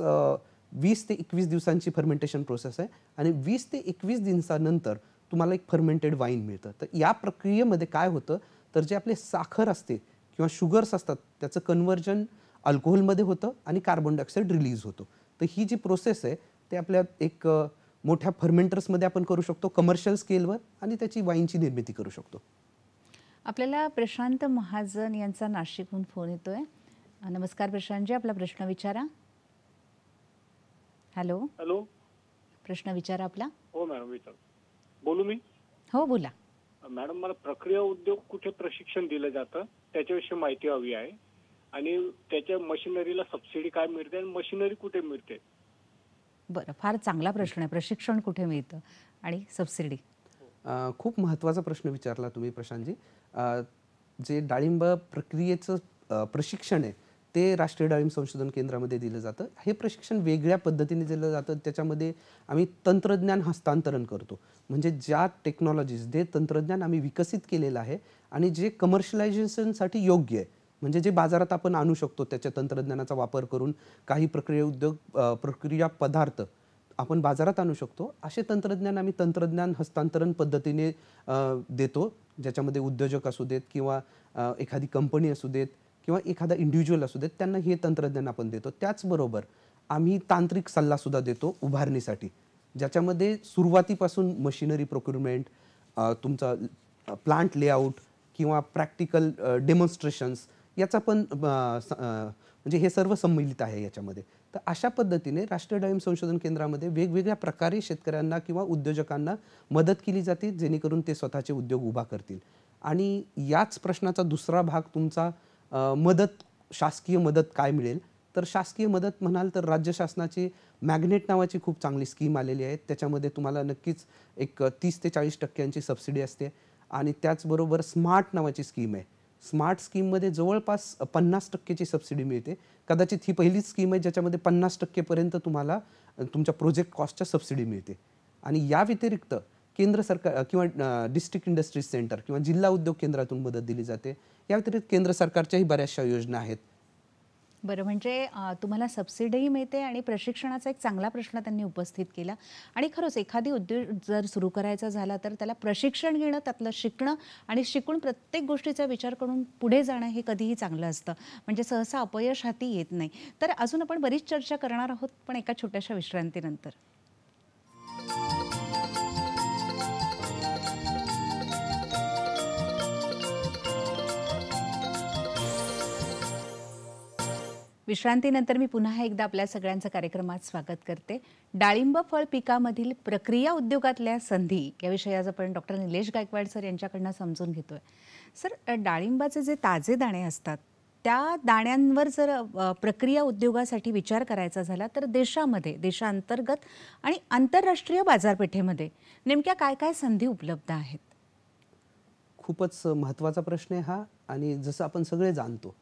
वीस ते एकवीस दिवसांची फर्मेंटेशन प्रोसेस आहे आणि वीस ते एकवीस दिवसानंतर तुम्हाला एक फर्मेंटेड वाईन मिळतं तर या प्रक्रियेमध्ये काय होतं तर जे आपले साखर असते किंवा शुगर्स असतात त्याचं कन्वर्जन अल्कोहोलमध्ये होतं आणि कार्बन डायऑक्साईड रिलीज होतो तर ही जी प्रोसेस आहे ते आपल्या एक मोठ्या फर्मेंटर्समध्ये आपण करू शकतो कमर्शियल स्केलवर आणि त्याची वाईनची निर्मिती करू शकतो आपल्याला प्रशांत महाजन यांचा नाशिकहून फोन येतोय नमस्कार प्रशांतजी आपला प्रश्न विचारा हॅलो हॅलो प्रश्न विचारा आपला हो मॅडम विचार बोलू मी हो बोला मॅडम मला प्रक्रिया उद्योग कुठे प्रशिक्षण दिलं जातं त्याच्याविषयी माहिती हवी आहे आणि त्याच्या मशिनरीला सबसिडी काय मिळते आणि मशिनरी कुठे मिळते बरं फार चांगला प्रश्न आहे प्रशिक्षण कुठे मिळतं आणि सबसिडी खूप महत्त्वाचा प्रश्न विचारला तुम्ही प्रशांतजी जे डाळिंब प्रक्रियेचं प्रशिक्षण आहे ते राष्ट्रीय डाळिंब संशोधन केंद्रामध्ये दिलं जातं हे प्रशिक्षण वेगळ्या पद्धतीने दिलं जातं त्याच्यामध्ये आम्ही तंत्रज्ञान हस्तांतरण करतो म्हणजे ज्या टेक्नॉलॉजीज जे तंत्रज्ञान आम्ही विकसित केलेलं आहे आणि जे कमर्शलायझेशनसाठी योग्य आहे म्हणजे जे बाजारात आपण आणू शकतो त्याच्या तंत्रज्ञानाचा वापर करून काही प्रक्रिया उद्योग प्रक्रिया पदार्थ आपण बाजारात आणू शकतो असे तंत्रज्ञान आम्ही तंत्रज्ञान हस्तांतरण पद्धतीने देतो ज्याच्यामध्ये उद्योजक असू देत किंवा एखादी कंपनी असू देत किंवा एखादा इंडिव्हिज्युअल असू देत त्यांना हे तंत्रज्ञान आपण देतो त्याचबरोबर आम्ही तांत्रिक सल्लासुद्धा देतो उभारणीसाठी ज्याच्यामध्ये सुरुवातीपासून मशिनरी प्रोक्युरमेंट तुमचा प्लांट लेआउट किंवा प्रॅक्टिकल डेमॉन्स्ट्रेशन्स याचा पण म्हणजे हे सर्व संमिलित आहे याच्यामध्ये तर अशा पद्धतीने राष्ट्रीय डायम संशोधन केंद्रामध्ये वेगवेगळ्या प्रकारे शेतकऱ्यांना किंवा उद्योजकांना मदत केली जाते जेणेकरून ते स्वतःचे उद्योग उभा करतील आणि याच प्रश्नाचा दुसरा भाग तुमचा मदत शासकीय मदत काय मिळेल तर शासकीय मदत म्हणाल तर राज्य शासनाची मॅग्नेट नावाची खूप चांगली स्कीम आलेली आहे त्याच्यामध्ये तुम्हाला नक्कीच एक तीस ते चाळीस टक्क्यांची सबसिडी असते आणि त्याचबरोबर स्मार्ट नावाची स्कीम आहे स्मार्ट स्कीममध्ये जवळपास पन्नास टक्केची सबसिडी मिळते कदाचित ही पहिलीच स्कीम आहे ज्याच्यामध्ये पन्नास टक्केपर्यंत तुम्हाला तुमच्या प्रोजेक्ट कॉस्टच्या सबसिडी मिळते आणि या व्यतिरिक्त केंद्र सरकार किंवा डिस्ट्रिक्ट इंडस्ट्रीज सेंटर किंवा जिल्हा उद्योग केंद्रातून मदत दिली जाते या व्यतिरिक्त केंद्र सरकारच्याही बऱ्याचशा योजना आहेत बरं म्हणजे तुम्हाला सबसिडीही मिळते आणि प्रशिक्षणाचा एक चांगला प्रश्न त्यांनी उपस्थित केला आणि खरंच एखादी उद्योग जर सुरू करायचा झाला तर त्याला प्रशिक्षण घेणं त्यातलं शिकणं आणि शिकून प्रत्येक गोष्टीचा विचार करून पुढे जाणं हे कधीही चांगलं असतं म्हणजे सहसा अपयश हाती येत नाही तर अजून आपण बरीच चर्चा करणार आहोत पण एका छोट्याशा विश्रांतीनंतर विश्रांतीनंतर मी पुन्हा एकदा आपल्या सगळ्यांचं कार्यक्रमात स्वागत करते डाळिंब फळ पिकामधील प्रक्रिया उद्योगातल्या संधी याविषयी आज आपण डॉक्टर निलेश गायकवाड सर यांच्याकडनं समजून घेतोय सर डाळिंबाचे जे ताजे दाणे असतात त्या दाण्यांवर जर प्रक्रिया उद्योगासाठी विचार करायचा झाला तर देशामध्ये देशांतर्गत आणि आंतरराष्ट्रीय बाजारपेठेमध्ये नेमक्या काय काय संधी उपलब्ध आहेत खूपच महत्त्वाचा प्रश्न आहे हा आणि जसं आपण सगळे जाणतो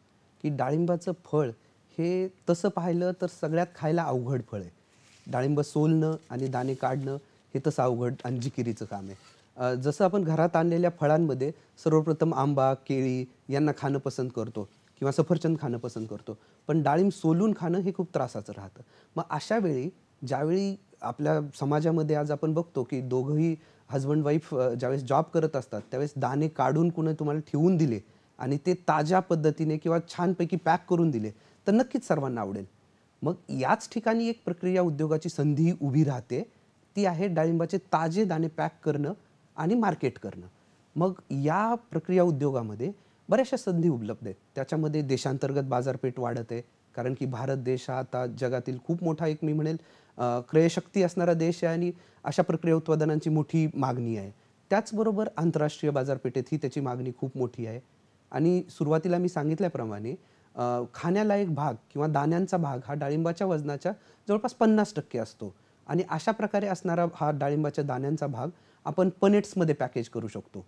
की डाळिंबाचं फळ हे तसं पाहिलं तर सगळ्यात खायला अवघड फळ आहे डाळिंब सोलणं आणि दाणे काढणं हे तसं अवघड आणि जिकिरीचं काम आहे जसं आपण घरात आणलेल्या फळांमध्ये सर्वप्रथम आंबा केळी यांना खाणं पसंत करतो किंवा सफरचंद खाणं पसंत करतो पण डाळिंब सोलून खाणं हे खूप त्रासाचं राहतं मग अशा वेळी ज्यावेळी आपल्या समाजामध्ये आज आपण बघतो की दोघंही हजबंड वाईफ ज्यावेळेस जॉब करत असतात त्यावेळेस दाणे काढून कुणी तुम्हाला ठेवून दिले आणि ते ताज्या पद्धतीने किंवा छानपैकी पॅक करून दिले तर नक्कीच सर्वांना आवडेल मग याच ठिकाणी एक प्रक्रिया उद्योगाची संधी उभी राहते ती आहे डाळिंबाचे ताजे दाणे पॅक करणं आणि मार्केट करणं मग या प्रक्रिया उद्योगामध्ये बऱ्याचशा संधी उपलब्ध आहेत त्याच्यामध्ये देशांतर्गत बाजारपेठ वाढत आहे कारण की भारत देश हा आता जगातील खूप मोठा एक मी म्हणेल क्रयशक्ती असणारा देश आहे आणि अशा प्रक्रिया उत्पादनांची मोठी मागणी आहे त्याचबरोबर आंतरराष्ट्रीय बाजारपेठेत ही त्याची मागणी खूप मोठी आहे आणि सुरुवातीला मी सांगितल्याप्रमाणे खाण्यालायक भाग किंवा दाण्यांचा भाग हा डाळिंबाच्या वजनाच्या जवळपास पन्नास टक्के असतो आणि अशा प्रकारे असणारा हा डाळिंबाच्या दाण्यांचा भाग आपण पनेट्समध्ये पॅकेज करू शकतो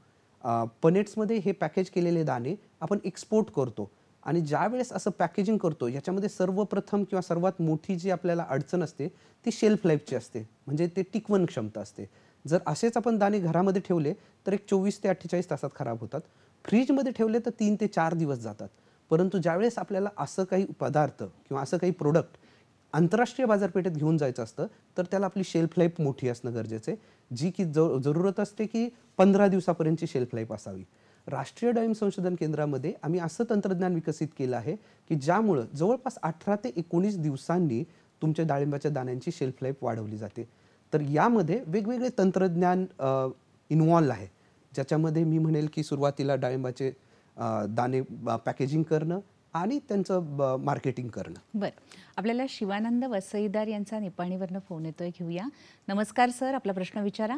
पनेट्समध्ये हे पॅकेज केलेले दाणे आपण एक्सपोर्ट करतो आणि ज्यावेळेस असं पॅकेजिंग करतो याच्यामध्ये सर्वप्रथम किंवा सर्वात मोठी जी आपल्याला अडचण असते ती शेल्फ लाईफची असते म्हणजे ते टिकवण क्षमता असते जर असेच आपण दाणे घरामध्ये ठेवले तर एक चोवीस ते अठ्ठेचाळीस तासात खराब होतात फ्रीजमध्ये ठेवले तर तीन ते चार दिवस जातात परंतु ज्यावेळेस आपल्याला असं काही पदार्थ किंवा असं काही प्रोडक्ट आंतरराष्ट्रीय बाजारपेठेत घेऊन जायचं असतं तर त्याला आपली शेल्फ लाईफ मोठी असणं गरजेचं आहे जी की ज जरूरत असते की पंधरा दिवसापर्यंतची शेल्फ लाईफ असावी राष्ट्रीय डाळिंब संशोधन केंद्रामध्ये आम्ही असं तंत्रज्ञान विकसित केलं आहे की ज्यामुळं जवळपास अठरा ते एकोणीस दिवसांनी तुमच्या डाळिंबाच्या दाण्यांची शेल्फ लाईफ वाढवली जाते तर यामध्ये वेगवेगळे तंत्रज्ञान इन्वॉल्व आहे ज्याच्यामध्ये मी म्हणेल की सुरुवातीला डाळिंबाचे दाणे पॅकेजिंग करणं आणि त्यांचं मार्केटिंग करणं बरं आपल्याला शिवानंद वसईदार यांचा निपाणीवरनं फोन येतोय घेऊया नमस्कार सर आपला प्रश्न विचारा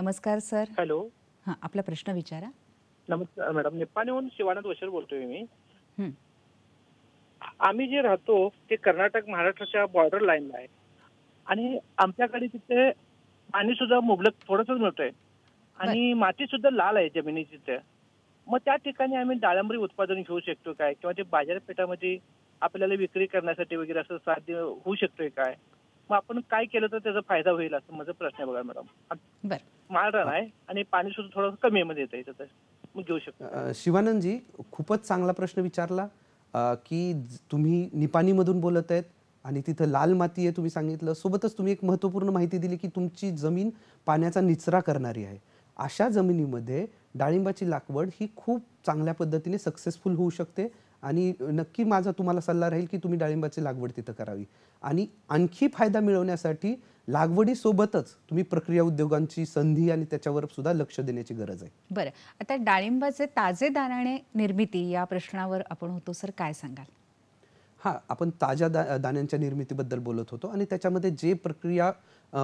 नमस्कार सर हॅलो हा आपला प्रश्न विचारा नमस्कार मॅडम निपाणीहून शिवानंद वशर बोलतोय मी आम्ही जे राहतो ते कर्नाटक महाराष्ट्राच्या बॉर्डर लाईनला आहे आणि आमच्याकडे तिथे पाणी सुद्धा मुबलक थोडस मिळतंय आणि माती सुद्धा लाल आहे जमिनीची मग त्या ठिकाणी आम्ही डाळंबरी उत्पादन घेऊ शकतो काय किंवा ते बाजारपेठामध्ये आपल्याला विक्री करण्यासाठी वगैरे असं साध्य होऊ शकतोय काय मग आपण काय केलं तर त्याचा फायदा होईल असं माझा प्रश्न आहे बघा मॅडम माळरान आहे आणि पाणी सुद्धा थोडं कमी मध्ये येत आहे मग घेऊ शकतो जी खूपच चांगला प्रश्न विचारला की तुम्ही निपाणीमधून बोलत आहेत आणि तिथं लाल माती आहे तुम्ही सांगितलं सोबतच तुम्ही एक महत्त्वपूर्ण माहिती दिली की तुमची जमीन पाण्याचा निचरा करणारी आहे अशा जमिनीमध्ये डाळिंबाची लागवड ही खूप चांगल्या पद्धतीने सक्सेसफुल होऊ शकते आणि नक्की माझा तुम्हाला सल्ला राहील की तुम्ही डाळिंबाची लागवड तिथं करावी आणि आणखी फायदा मिळवण्यासाठी लागवडीसोबतच तुम्ही प्रक्रिया उद्योगांची संधी आणि त्याच्यावर सुद्धा लक्ष देण्याची गरज आहे बरं आता डाळिंबाचे ताजे दाराणे निर्मिती या प्रश्नावर आपण होतो सर काय सांगाल हा आपण ताज्या दा दाण्यांच्या निर्मितीबद्दल बोलत होतो आणि त्याच्यामध्ये जे प्रक्रिया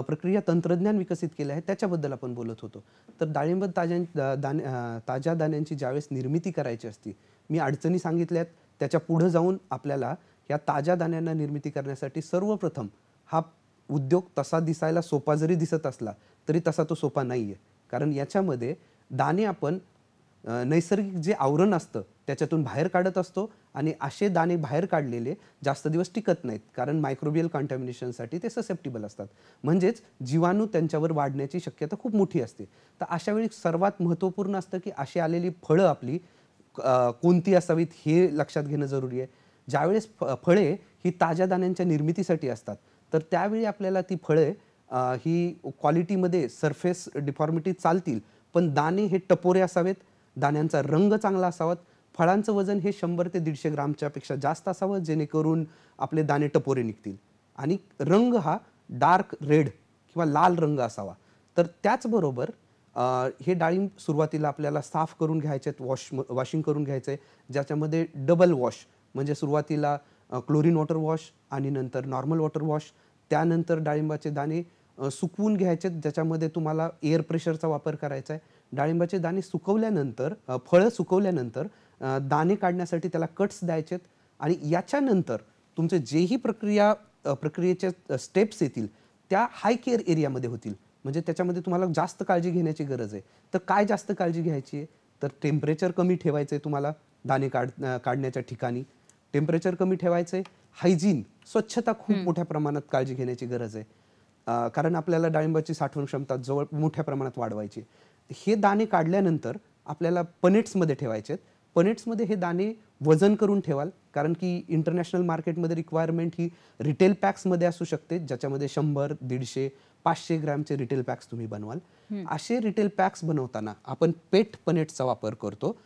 प्रक्रिया तंत्रज्ञान विकसित केले आहे त्याच्याबद्दल आपण बोलत होतो तर डाळिंब ताज्या दाण्या ताज्या दाण्यांची ज्यावेळेस निर्मिती करायची असती मी अडचणी सांगितल्यात त्याच्या पुढं जाऊन आपल्याला या ताज्या दाण्यांना निर्मिती करण्यासाठी सर्वप्रथम हा उद्योग तसा दिसायला सोपा जरी दिसत असला तरी तसा तो सोपा नाही आहे कारण याच्यामध्ये दाणे आपण नैसर्गिक जे आवरण असतं त्याच्यातून बाहेर काढत असतो आणि असे दाणे बाहेर काढलेले जास्त दिवस टिकत नाहीत कारण मायक्रोबियल कॉन्टॅमिनेशनसाठी ते ससेप्टेबल असतात म्हणजेच जीवाणू त्यांच्यावर वाढण्याची शक्यता खूप मोठी असते तर अशा वेळी सर्वात महत्त्वपूर्ण असतं की अशी आलेली फळं आपली कोणती असावीत हे लक्षात घेणं जरुरी आहे ज्यावेळेस फ फळे ही ताज्या दाण्यांच्या निर्मितीसाठी असतात तर त्यावेळी आपल्याला ती फळे ही क्वालिटीमध्ये सरफेस डिफॉर्मिटी चालतील पण दाणे हे टपोरे असावेत दाण्यांचा रंग चांगला असावा फळांचं वजन हे शंभर ते दीडशे ग्रामच्यापेक्षा जास्त असावं जेणेकरून आपले दाणे टपोरे निघतील आणि रंग हा डार्क रेड किंवा लाल रंग असावा तर त्याचबरोबर हे डाळिंब सुरुवातीला आपल्याला साफ करून घ्यायचे आहेत वॉश वॉशिंग करून घ्यायचे ज्याच्यामध्ये डबल वॉश म्हणजे सुरुवातीला क्लोरीन वॉटर वॉश आणि नंतर नॉर्मल वॉटर वॉश त्यानंतर डाळिंबाचे दाणे सुकवून घ्यायचे ज्याच्यामध्ये तुम्हाला एअर प्रेशरचा वापर करायचा आहे डाळिंबाचे दाणे सुकवल्यानंतर फळं सुकवल्यानंतर दाणे काढण्यासाठी त्याला कट्स द्यायचेत आणि याच्यानंतर तुमचे जेही प्रक्रिया प्रक्रियेच्या स्टेप्स येतील त्या हाय केअर एरियामध्ये होतील म्हणजे त्याच्यामध्ये तुम्हाला जास्त काळजी घेण्याची गरज आहे तर काय जास्त काळजी घ्यायची आहे तर टेम्परेचर कमी ठेवायचं आहे तुम्हाला दाणे काढ काढण्याच्या ठिकाणी टेम्परेचर कमी ठेवायचं आहे हायजीन स्वच्छता खूप मोठ्या प्रमाणात काळजी घेण्याची गरज आहे कारण आपल्याला डाळिंबाची साठवण क्षमता जवळ मोठ्या प्रमाणात वाढवायची हे दाणे काढल्यानंतर आपल्याला पनेट्समध्ये ठेवायचे आहेत पनेट्समध्ये हे दाणे वजन करून ठेवाल कारण की इंटरनॅशनल मार्केटमध्ये रिक्वायरमेंट ही रिटेल पॅक्समध्ये असू शकते ज्याच्यामध्ये शंभर दीडशे पाचशे ग्रॅमचे रिटेल पॅक्स तुम्ही बनवाल असे रिटेल पॅक्स बनवताना आपण पेट पनेट्सचा वापर करतो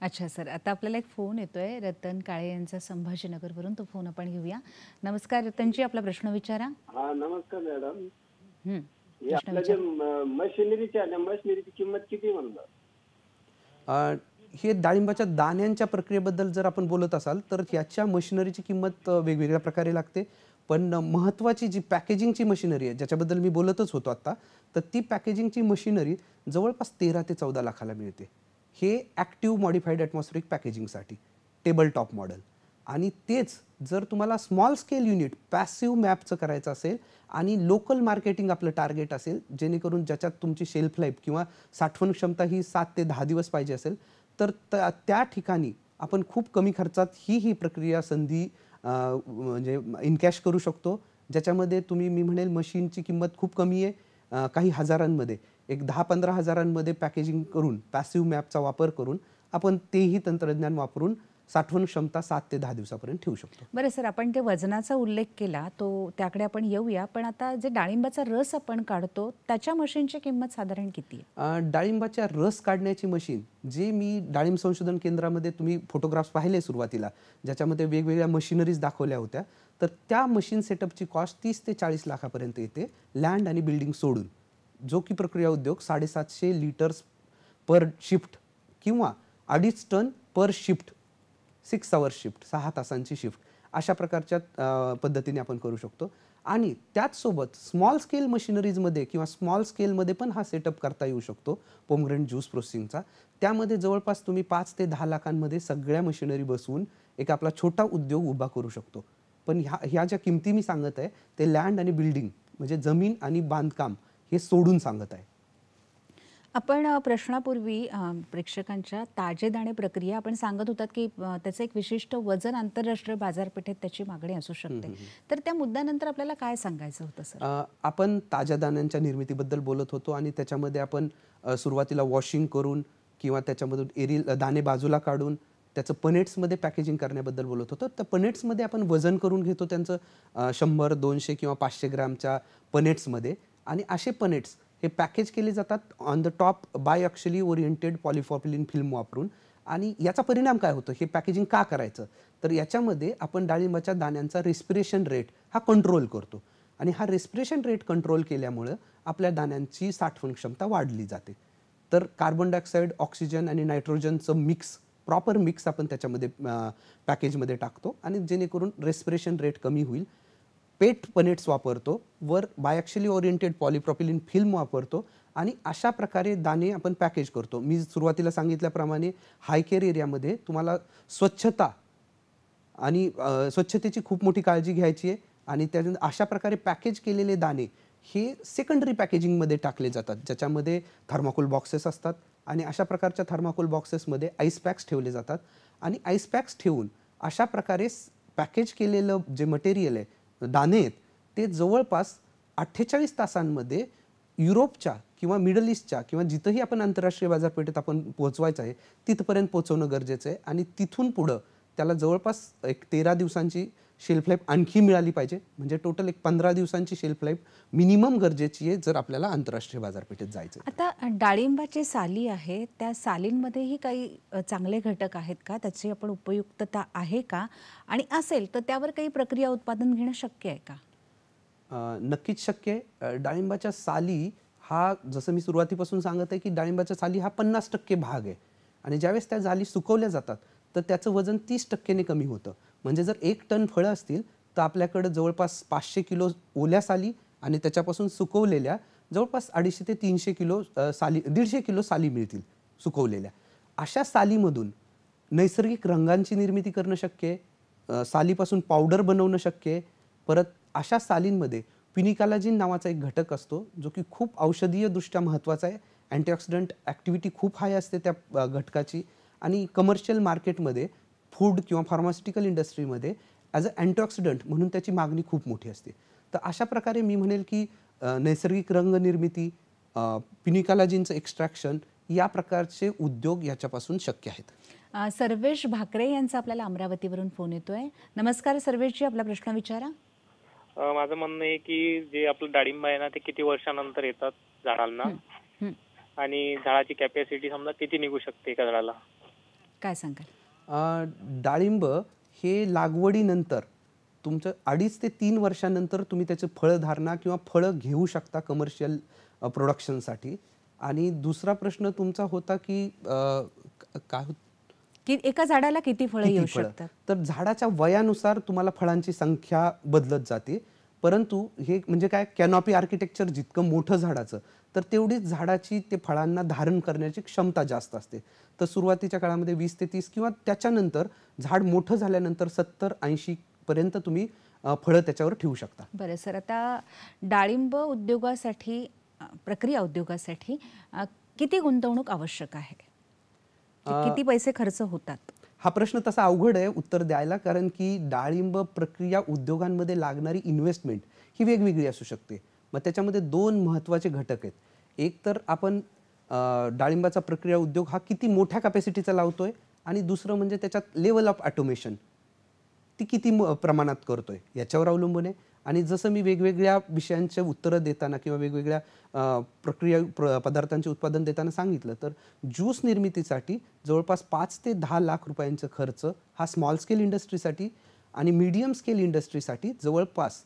अच्छा सर आता आपल्याला एक फोन येतोय रतन काळे यांचा संभाजीनगर वरून तो फोन आपण घेऊया नमस्कार रतनजी आपला प्रश्न विचारा नमस्कार मॅडम हे डाळिंबाच्या दाण्यांच्या प्रक्रियेबद्दल जर आपण बोलत असाल तर याच्या मशिनरीची किंमत वेगवेगळ्या प्रकारे लागते पण महत्वाची जी पॅकेजिंगची मशिनरी आहे ज्याच्याबद्दल मी बोलतच होतो आता तर ती पॅकेजिंगची मशिनरी जवळपास तेरा ते चौदा लाखाला मिळते हे ॲक्टिव्ह मॉडिफाईड ॲटमॉस्फेरिक पॅकेजिंगसाठी टेबल टॉप मॉडेल आणि तेच जर तुम्हाला स्मॉल स्केल युनिट पॅसिव्ह मॅपचं करायचं असेल आणि लोकल मार्केटिंग आपलं टार्गेट असेल जेणेकरून ज्याच्यात तुमची शेल्फ लाईफ किंवा साठवण क्षमता ही सात ते दहा दिवस पाहिजे असेल तर त्या ठिकाणी आपण खूप कमी खर्चात ही ही प्रक्रिया संधी म्हणजे इनकॅश करू शकतो ज्याच्यामध्ये तुम्ही मी म्हणेल मशीनची किंमत खूप कमी आहे काही हजारांमध्ये एक दहा पंधरा हजारांमध्ये पॅकेजिंग करून पॅसिव्ह मॅपचा वापर करून आपण तेही तंत्रज्ञान वापरून साठवण क्षमता सात ते दहा दिवसापर्यंत ठेवू शकतो बरं सर आपण ते वजनाचा उल्लेख केला तो त्याकडे आपण येऊया पण आता जे डाळिंबाचा रस आपण काढतो त्याच्या मशीनची किंमत साधारण किती डाळिंबाच्या रस काढण्याची मशीन जे मी डाळिंब संशोधन केंद्रामध्ये तुम्ही फोटोग्राफ्स पाहिले सुरुवातीला ज्याच्यामध्ये वेगवेगळ्या मशिनरीज दाखवल्या होत्या तर त्या मशीन सेटअपची कॉस्ट तीस ते चाळीस लाखापर्यंत येते लँड आणि बिल्डिंग सोडून जो की प्रक्रिया उद्योग साडेसातशे लिटर्स पर शिफ्ट किंवा अडीच ton per shift six hour shift सहा तासांची शिफ्ट अशा प्रकारच्या पद्धतीने आपण करू शकतो आणि त्याचसोबत स्मॉल स्केल मशिनरीजमध्ये किंवा स्मॉल स्केलमध्ये पण हा सेटअप करता येऊ शकतो पोमग्रेन ज्यूस प्रोसेसिंगचा त्यामध्ये जवळपास तुम्ही पाच ते दहा लाखांमध्ये सगळ्या मशिनरी बसवून एक आपला छोटा उद्योग उभा करू शकतो पण ह्या ह्या ज्या किमती मी सांगत आहे ते लँड आणि बिल्डिंग म्हणजे जमीन आणि बांधकाम हे सोडून सांगत आहे आपण प्रश्नापूर्वी प्रेक्षकांच्या ताजेदाणे प्रक्रिया आपण सांगत होतात की त्याचं एक विशिष्ट वजन आंतरराष्ट्रीय बाजारपेठेत त्याची मागणी असू शकते तर त्या मुद्द्यानंतर आपल्याला काय सांगायचं होतं सर आपण ताज्या दाण्यांच्या निर्मितीबद्दल बोलत होतो आणि त्याच्यामध्ये आपण सुरुवातीला वॉशिंग करून किंवा त्याच्यामधून एरी दाणे बाजूला काढून त्याचं पनेट्समध्ये पॅकेजिंग करण्याबद्दल बोलत होतो तर पनेट्समध्ये आपण वजन करून घेतो त्यांचं शंभर दोनशे किंवा पाचशे ग्रामच्या पनेट्समध्ये आणि असे पनेट्स हे पॅकेज केले जातात on the top biaxially oriented polypropylene film वापरून आणि याचा परिणाम काय होतो हे पॅकेजिंग का करायचं तर याच्यामध्ये आपण डाळिंबाच्या दाण्यांचा रेस्पिरेशन रेट हा कंट्रोल करतो आणि हा रेस्पिरेशन रेट कंट्रोल केल्यामुळं आपल्या दाण्यांची साठवण क्षमता वाढली जाते तर कार्बन डायऑक्साईड ऑक्सिजन आणि नायट्रोजनचं मिक्स प्रॉपर मिक्स आपण त्याच्यामध्ये पॅकेजमध्ये टाकतो आणि जेणेकरून रेस्पिरेशन रेट कमी होईल पेट पनेट्स वापरतो वर बायॲक्शली ओरिएंटेड पॉलिप्रॉपिलिन फिल्म वापरतो आणि अशा प्रकारे दाणे आपण पॅकेज करतो मी सुरुवातीला सांगितल्याप्रमाणे हायकेअर एरियामध्ये तुम्हाला स्वच्छता आणि स्वच्छतेची खूप मोठी काळजी घ्यायची आहे आणि त्यानंतर अशा प्रकारे पॅकेज केलेले दाणे हे सेकंडरी पॅकेजिंगमध्ये टाकले जातात ज्याच्यामध्ये थर्माकोल बॉक्सेस असतात आणि अशा प्रकारच्या थर्माकोल बॉक्सेसमध्ये आईस पॅक्स ठेवले जातात आणि आईस पॅक्स ठेवून अशा प्रकारे पॅकेज केलेलं जे मटेरियल आहे दाने आहेत ते जवळपास अठ्ठेचाळीस तासांमध्ये युरोपच्या किंवा मिडल ईस्टच्या किंवा जिथंही आपण आंतरराष्ट्रीय बाजारपेठेत आपण पोहोचवायचं आहे तिथपर्यंत पोहोचवणं गरजेचं आहे आणि तिथून पुढं त्याला जवळपास एक तेरा दिवसांची शेल्फ लाईफ आणखी मिळाली पाहिजे म्हणजे टोटल एक पंधरा दिवसांची शेल्फ लाईफ मिनिमम गरजेची आहे जर आपल्याला आंतरराष्ट्रीय बाजारपेठेत जायचं आता डाळिंबाची साली आहे त्या सालींमध्येही काही चांगले घटक आहेत का त्याची आपण उपयुक्तता आहे का आणि असेल तर त्यावर काही प्रक्रिया उत्पादन घेणं शक्य आहे का नक्कीच शक्य आहे डाळिंबाच्या साली हा जसं मी सुरुवातीपासून सांगत आहे की डाळिंबाच्या साली हा पन्नास टक्के भाग आहे आणि ज्यावेळेस त्या जाली सुकवल्या जातात तर त्याचं वजन तीस टक्केने कमी होतं म्हणजे जर एक टन फळं असतील तर आपल्याकडं जवळपास पाचशे किलो ओल्या साली आणि त्याच्यापासून सुकवलेल्या जवळपास अडीचशे ते तीनशे किलो साली दीडशे किलो साली मिळतील सुकवलेल्या अशा सालीमधून नैसर्गिक रंगांची निर्मिती करणं शक्य आहे सालीपासून पावडर बनवणं शक्य आहे परत अशा सालींमध्ये पिनिकालाजिन नावाचा एक घटक असतो जो की खूप औषधीयदृष्ट्या महत्त्वाचा आहे अँटीऑक्सिडंट ॲक्टिव्हिटी खूप हाय असते त्या घटकाची आणि कमर्शियल मार्केटमध्ये फूड किंवा फार्मास्युटिकल इंडस्ट्रीमध्ये ॲज अ अँटीऑक्सिडंट म्हणून त्याची मागणी खूप मोठी असते तर अशा प्रकारे मी म्हणेल की नैसर्गिक रंगनिर्मिती पिनिकालाजींचं एक्स्ट्रॅक्शन या प्रकारचे उद्योग याच्यापासून शक्य आहेत सर्वेश भाकरे यांचा आपल्याला अमरावतीवरून फोन येतोय नमस्कार सर्वेशजी आपला प्रश्न विचारा माझं म्हणणं आहे की जे आपलं डाळिंब आहे ना ते किती वर्षानंतर येतात झाडांना आणि झाडाची कॅपॅसिटी समजा किती निघू शकते एका झाडाला काय सांगाल डाळिंब हे लागवडीनंतर तुमचं अडीच ते तीन वर्षानंतर तुम्ही त्याचे धारणा किंवा फळं घेऊ शकता कमर्शियल प्रोडक्शनसाठी आणि दुसरा प्रश्न तुमचा होता की काय की एका झाडाला किती फळं येऊ शकतात तर झाडाच्या वयानुसार तुम्हाला फळांची संख्या बदलत जाते परंतु हे म्हणजे काय कॅनॉपी आर्किटेक्चर जितकं मोठं झाडाचं तर तेवढीच झाडाची ते फळांना धारण करण्याची क्षमता जास्त असते तर सुरुवातीच्या काळामध्ये वीस ते तीस किंवा त्याच्यानंतर झाड मोठं झाल्यानंतर सत्तर ऐंशी पर्यंत तुम्ही फळं त्याच्यावर ठेवू शकता बरं सर आता डाळिंब उद्योगासाठी प्रक्रिया उद्योगासाठी किती गुंतवणूक आवश्यक आहे किती पैसे खर्च होतात हा प्रश्न तसा अवघड आहे उत्तर द्यायला कारण की डाळिंब प्रक्रिया उद्योगांमध्ये लागणारी इन्व्हेस्टमेंट ही वेगवेगळी असू शकते मग त्याच्यामध्ये दोन महत्त्वाचे घटक आहेत एक तर आपण डाळिंबाचा प्रक्रिया उद्योग हा किती मोठ्या कॅपॅसिटीचा लावतो आहे आणि दुसरं म्हणजे त्याच्यात लेवल ऑफ ॲटोमेशन ती किती प्रमाणात करतो आहे याच्यावर अवलंबून आहे आणि जसं मी वेगवेगळ्या विषयांचे उत्तरं देताना किंवा वेगवेगळ्या प्रक्रिया पदार्थांचे उत्पादन देताना सांगितलं तर ज्यूस निर्मितीसाठी जवळपास पाच ते दहा लाख रुपयांचा खर्च हा स्मॉल स्केल इंडस्ट्रीसाठी आणि मीडियम स्केल इंडस्ट्रीसाठी जवळपास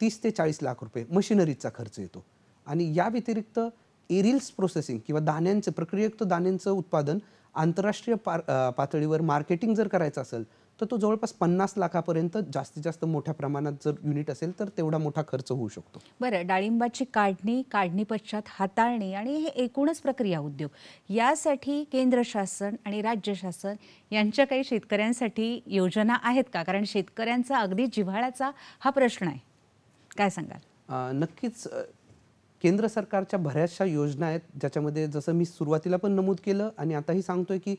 तीस ते चाळीस लाख रुपये मशिनरीजचा खर्च येतो आणि या व्यतिरिक्त एरिल्स प्रोसेसिंग किंवा दाण्यांचं प्रक्रियुक्त दाण्यांचं उत्पादन आंतरराष्ट्रीय पार पातळीवर मार्केटिंग जर करायचं असेल तर तो जवळपास पन्नास लाखापर्यंत जास्तीत जास्त मोठ्या प्रमाणात जर युनिट असेल तर तेवढा मोठा खर्च होऊ शकतो बरं डाळिंबाची काढणी काढणी पश्चात हाताळणी आणि हे एकूणच प्रक्रिया उद्योग यासाठी केंद्र शासन आणि राज्य शासन यांच्या काही शेतकऱ्यांसाठी योजना आहेत का कारण शेतकऱ्यांचा अगदी जिव्हाळ्याचा हा प्रश्न आहे काय सांगाल नक्कीच केंद्र सरकारच्या बऱ्याचशा योजना आहेत ज्याच्यामध्ये जसं मी सुरुवातीला पण नमूद केलं आणि आताही सांगतोय की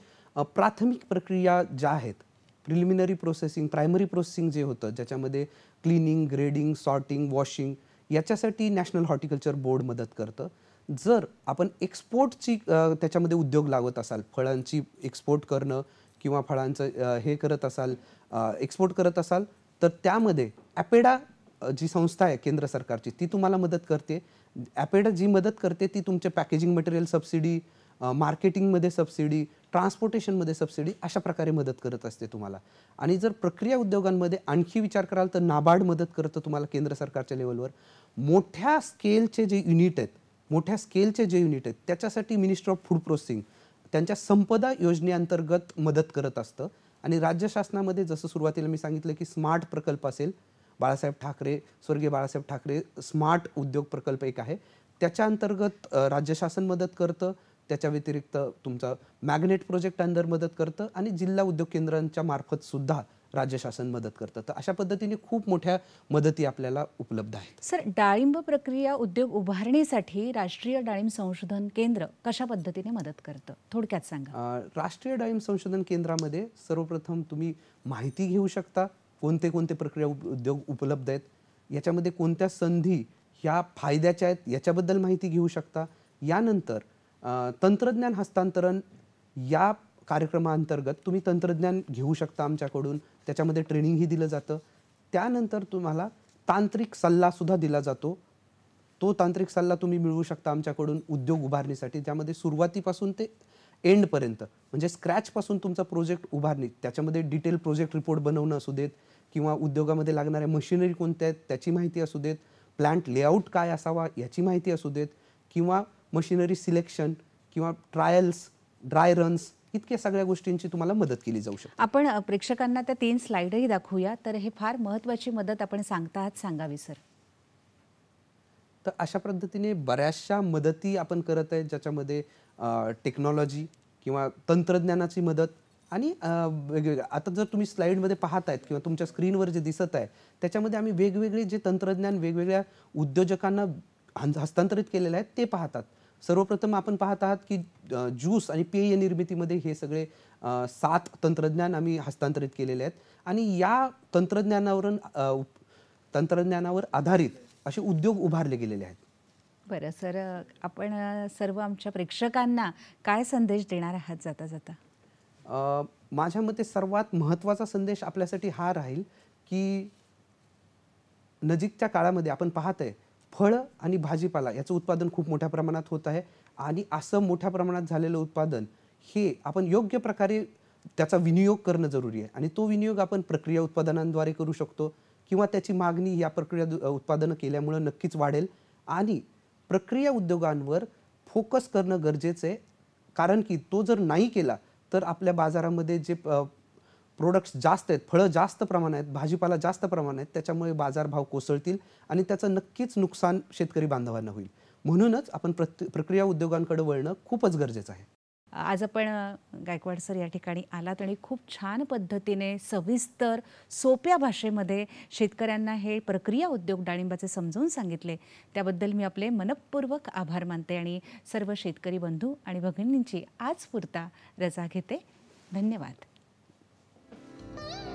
प्राथमिक प्रक्रिया ज्या आहेत प्रिलिमिनरी प्रोसेसिंग प्रायमरी प्रोसेसिंग जे होतं ज्याच्यामध्ये क्लिनिंग ग्रेडिंग सॉर्टिंग वॉशिंग याच्यासाठी नॅशनल हॉर्टिकल्चर बोर्ड मदत करतं जर आपण एक्सपोर्टची त्याच्यामध्ये उद्योग लावत असाल फळांची एक्सपोर्ट करणं किंवा फळांचं हे करत असाल एक्सपोर्ट करत असाल तर त्यामध्ये ॲपेडा जी संस्था आहे केंद्र सरकारची ती तुम्हाला मदत करते ॲपेडा जी मदत करते ती तुमचे पॅकेजिंग मटेरियल सबसिडी मार्केटिंगमध्ये सबसिडी ट्रान्सपोर्टेशनमध्ये सबसिडी अशा प्रकारे मदत करत असते तुम्हाला आणि जर प्रक्रिया उद्योगांमध्ये आणखी विचार कराल तर नाबार्ड मदत करतं तुम्हाला केंद्र सरकारच्या लेवलवर मोठ्या स्केलचे जे युनिट आहेत मोठ्या स्केलचे जे युनिट आहेत त्याच्यासाठी मिनिस्टर ऑफ फूड प्रोसेसिंग त्यांच्या संपदा योजनेअंतर्गत मदत करत असतं आणि राज्य शासनामध्ये जसं सुरुवातीला मी सांगितलं की स्मार्ट प्रकल्प असेल बाळासाहेब ठाकरे स्वर्गीय बाळासाहेब ठाकरे स्मार्ट उद्योग प्रकल्प एक आहे त्याच्या अंतर्गत राज्य शासन मदत करतं त्याच्या व्यतिरिक्त तुमचा मॅग्नेट प्रोजेक्ट अंदर मदत करतं आणि जिल्हा उद्योग केंद्रांच्या मार्फत सुद्धा राज्य शासन मदत करतं तर अशा पद्धतीने खूप मोठ्या मदती आपल्याला उपलब्ध आहेत सर डाळिंब प्रक्रिया उद्योग उभारणीसाठी राष्ट्रीय डाळिंब संशोधन केंद्र कशा पद्धतीने मदत करतं थोडक्यात सांगा राष्ट्रीय डाळिंब संशोधन केंद्रामध्ये सर्वप्रथम तुम्ही माहिती घेऊ शकता कोणते कोणते प्रक्रिया उद्योग उपलब्ध आहेत याच्यामध्ये कोणत्या संधी ह्या फायद्याच्या आहेत याच्याबद्दल माहिती घेऊ शकता यानंतर तंत्रज्ञान हस्तांतरण या कार्यक्रमाअंतर्गत तुम्ही तंत्रज्ञान घेऊ शकता आमच्याकडून त्याच्यामध्ये ट्रेनिंगही दिलं जातं त्यानंतर तुम्हाला तांत्रिक सल्लासुद्धा दिला जातो तो तांत्रिक सल्ला तुम्ही मिळवू शकता आमच्याकडून उद्योग उभारणीसाठी ज्यामध्ये सुरुवातीपासून ते एंडपर्यंत म्हणजे स्क्रॅचपासून तुमचा प्रोजेक्ट उभारणी त्याच्यामध्ये डिटेल प्रोजेक्ट रिपोर्ट बनवणं असू देत किंवा उद्योगामध्ये लागणाऱ्या मशिनरी कोणत्या आहेत त्याची माहिती असू देत प्लांट लेआउट काय असावा याची माहिती असू देत किंवा मशिनरी सिलेक्शन किंवा ट्रायल्स ड्राय रन्स इतक्या सगळ्या गोष्टींची तुम्हाला मदत केली जाऊ शकते आपण प्रेक्षकांना त्या तीन स्लाइडही दाखवूया तर हे फार महत्त्वाची मदत आपण सांगता आहात सांगावी सर तर अशा पद्धतीने बऱ्याचशा मदती आपण करत आहे ज्याच्यामध्ये टेक्नॉलॉजी किंवा तंत्रज्ञानाची मदत आणि आता जर तुम्ही स्लाईडमध्ये पाहत आहेत किंवा तुमच्या स्क्रीनवर जे दिसत आहे त्याच्यामध्ये आम्ही वेगवेगळे जे तंत्रज्ञान वेगवेगळ्या उद्योजकांना हस्तांतरित केलेलं आहे ते पाहतात सर्वप्रथम आपण पाहत आहात की ज्यूस आणि पेय निर्मितीमध्ये हे सगळे सात तंत्रज्ञान आम्ही हस्तांतरित केलेले आहेत आणि या तंत्रज्ञानावर तंत्रज्ञानावर आधारित असे उद्योग उभारले गेलेले आहेत बरं सर आपण सर्व आमच्या प्रेक्षकांना काय संदेश देणार आहात जाता जाता माझ्या मते सर्वात महत्त्वाचा संदेश आपल्यासाठी हा राहील की नजीकच्या काळामध्ये आपण पाहत आहे फळं आणि भाजीपाला याचं उत्पादन खूप मोठ्या प्रमाणात होत आहे आणि असं मोठ्या प्रमाणात झालेलं उत्पादन हे आपण योग्य प्रकारे त्याचा विनियोग करणं जरुरी आहे आणि तो विनियोग आपण प्रक्रिया उत्पादनांद्वारे करू शकतो किंवा त्याची मागणी या प्रक्रिया उत्पादनं केल्यामुळं नक्कीच वाढेल आणि प्रक्रिया उद्योगांवर फोकस करणं गरजेचं आहे कारण की तो जर नाही केला तर आपल्या बाजारामध्ये जे प्रोडक्ट्स जास्त आहेत फळं जास्त प्रमाणात आहेत भाजीपाला जास्त प्रमाणात आहेत त्याच्यामुळे बाजारभाव कोसळतील आणि त्याचं नक्कीच नुकसान शेतकरी बांधवांना होईल म्हणूनच आपण प्रक्रिया उद्योगांकडे वळणं खूपच गरजेचं आहे आज आपण गायकवाड सर या ठिकाणी आलात आणि खूप छान पद्धतीने सविस्तर सोप्या भाषेमध्ये शेतकऱ्यांना हे प्रक्रिया उद्योग डाळिंबाचे समजवून सांगितले त्याबद्दल मी आपले मनपूर्वक आभार मानते आणि सर्व शेतकरी बंधू आणि भगिनींची आज पुरता रजा घेते धन्यवाद Yeah.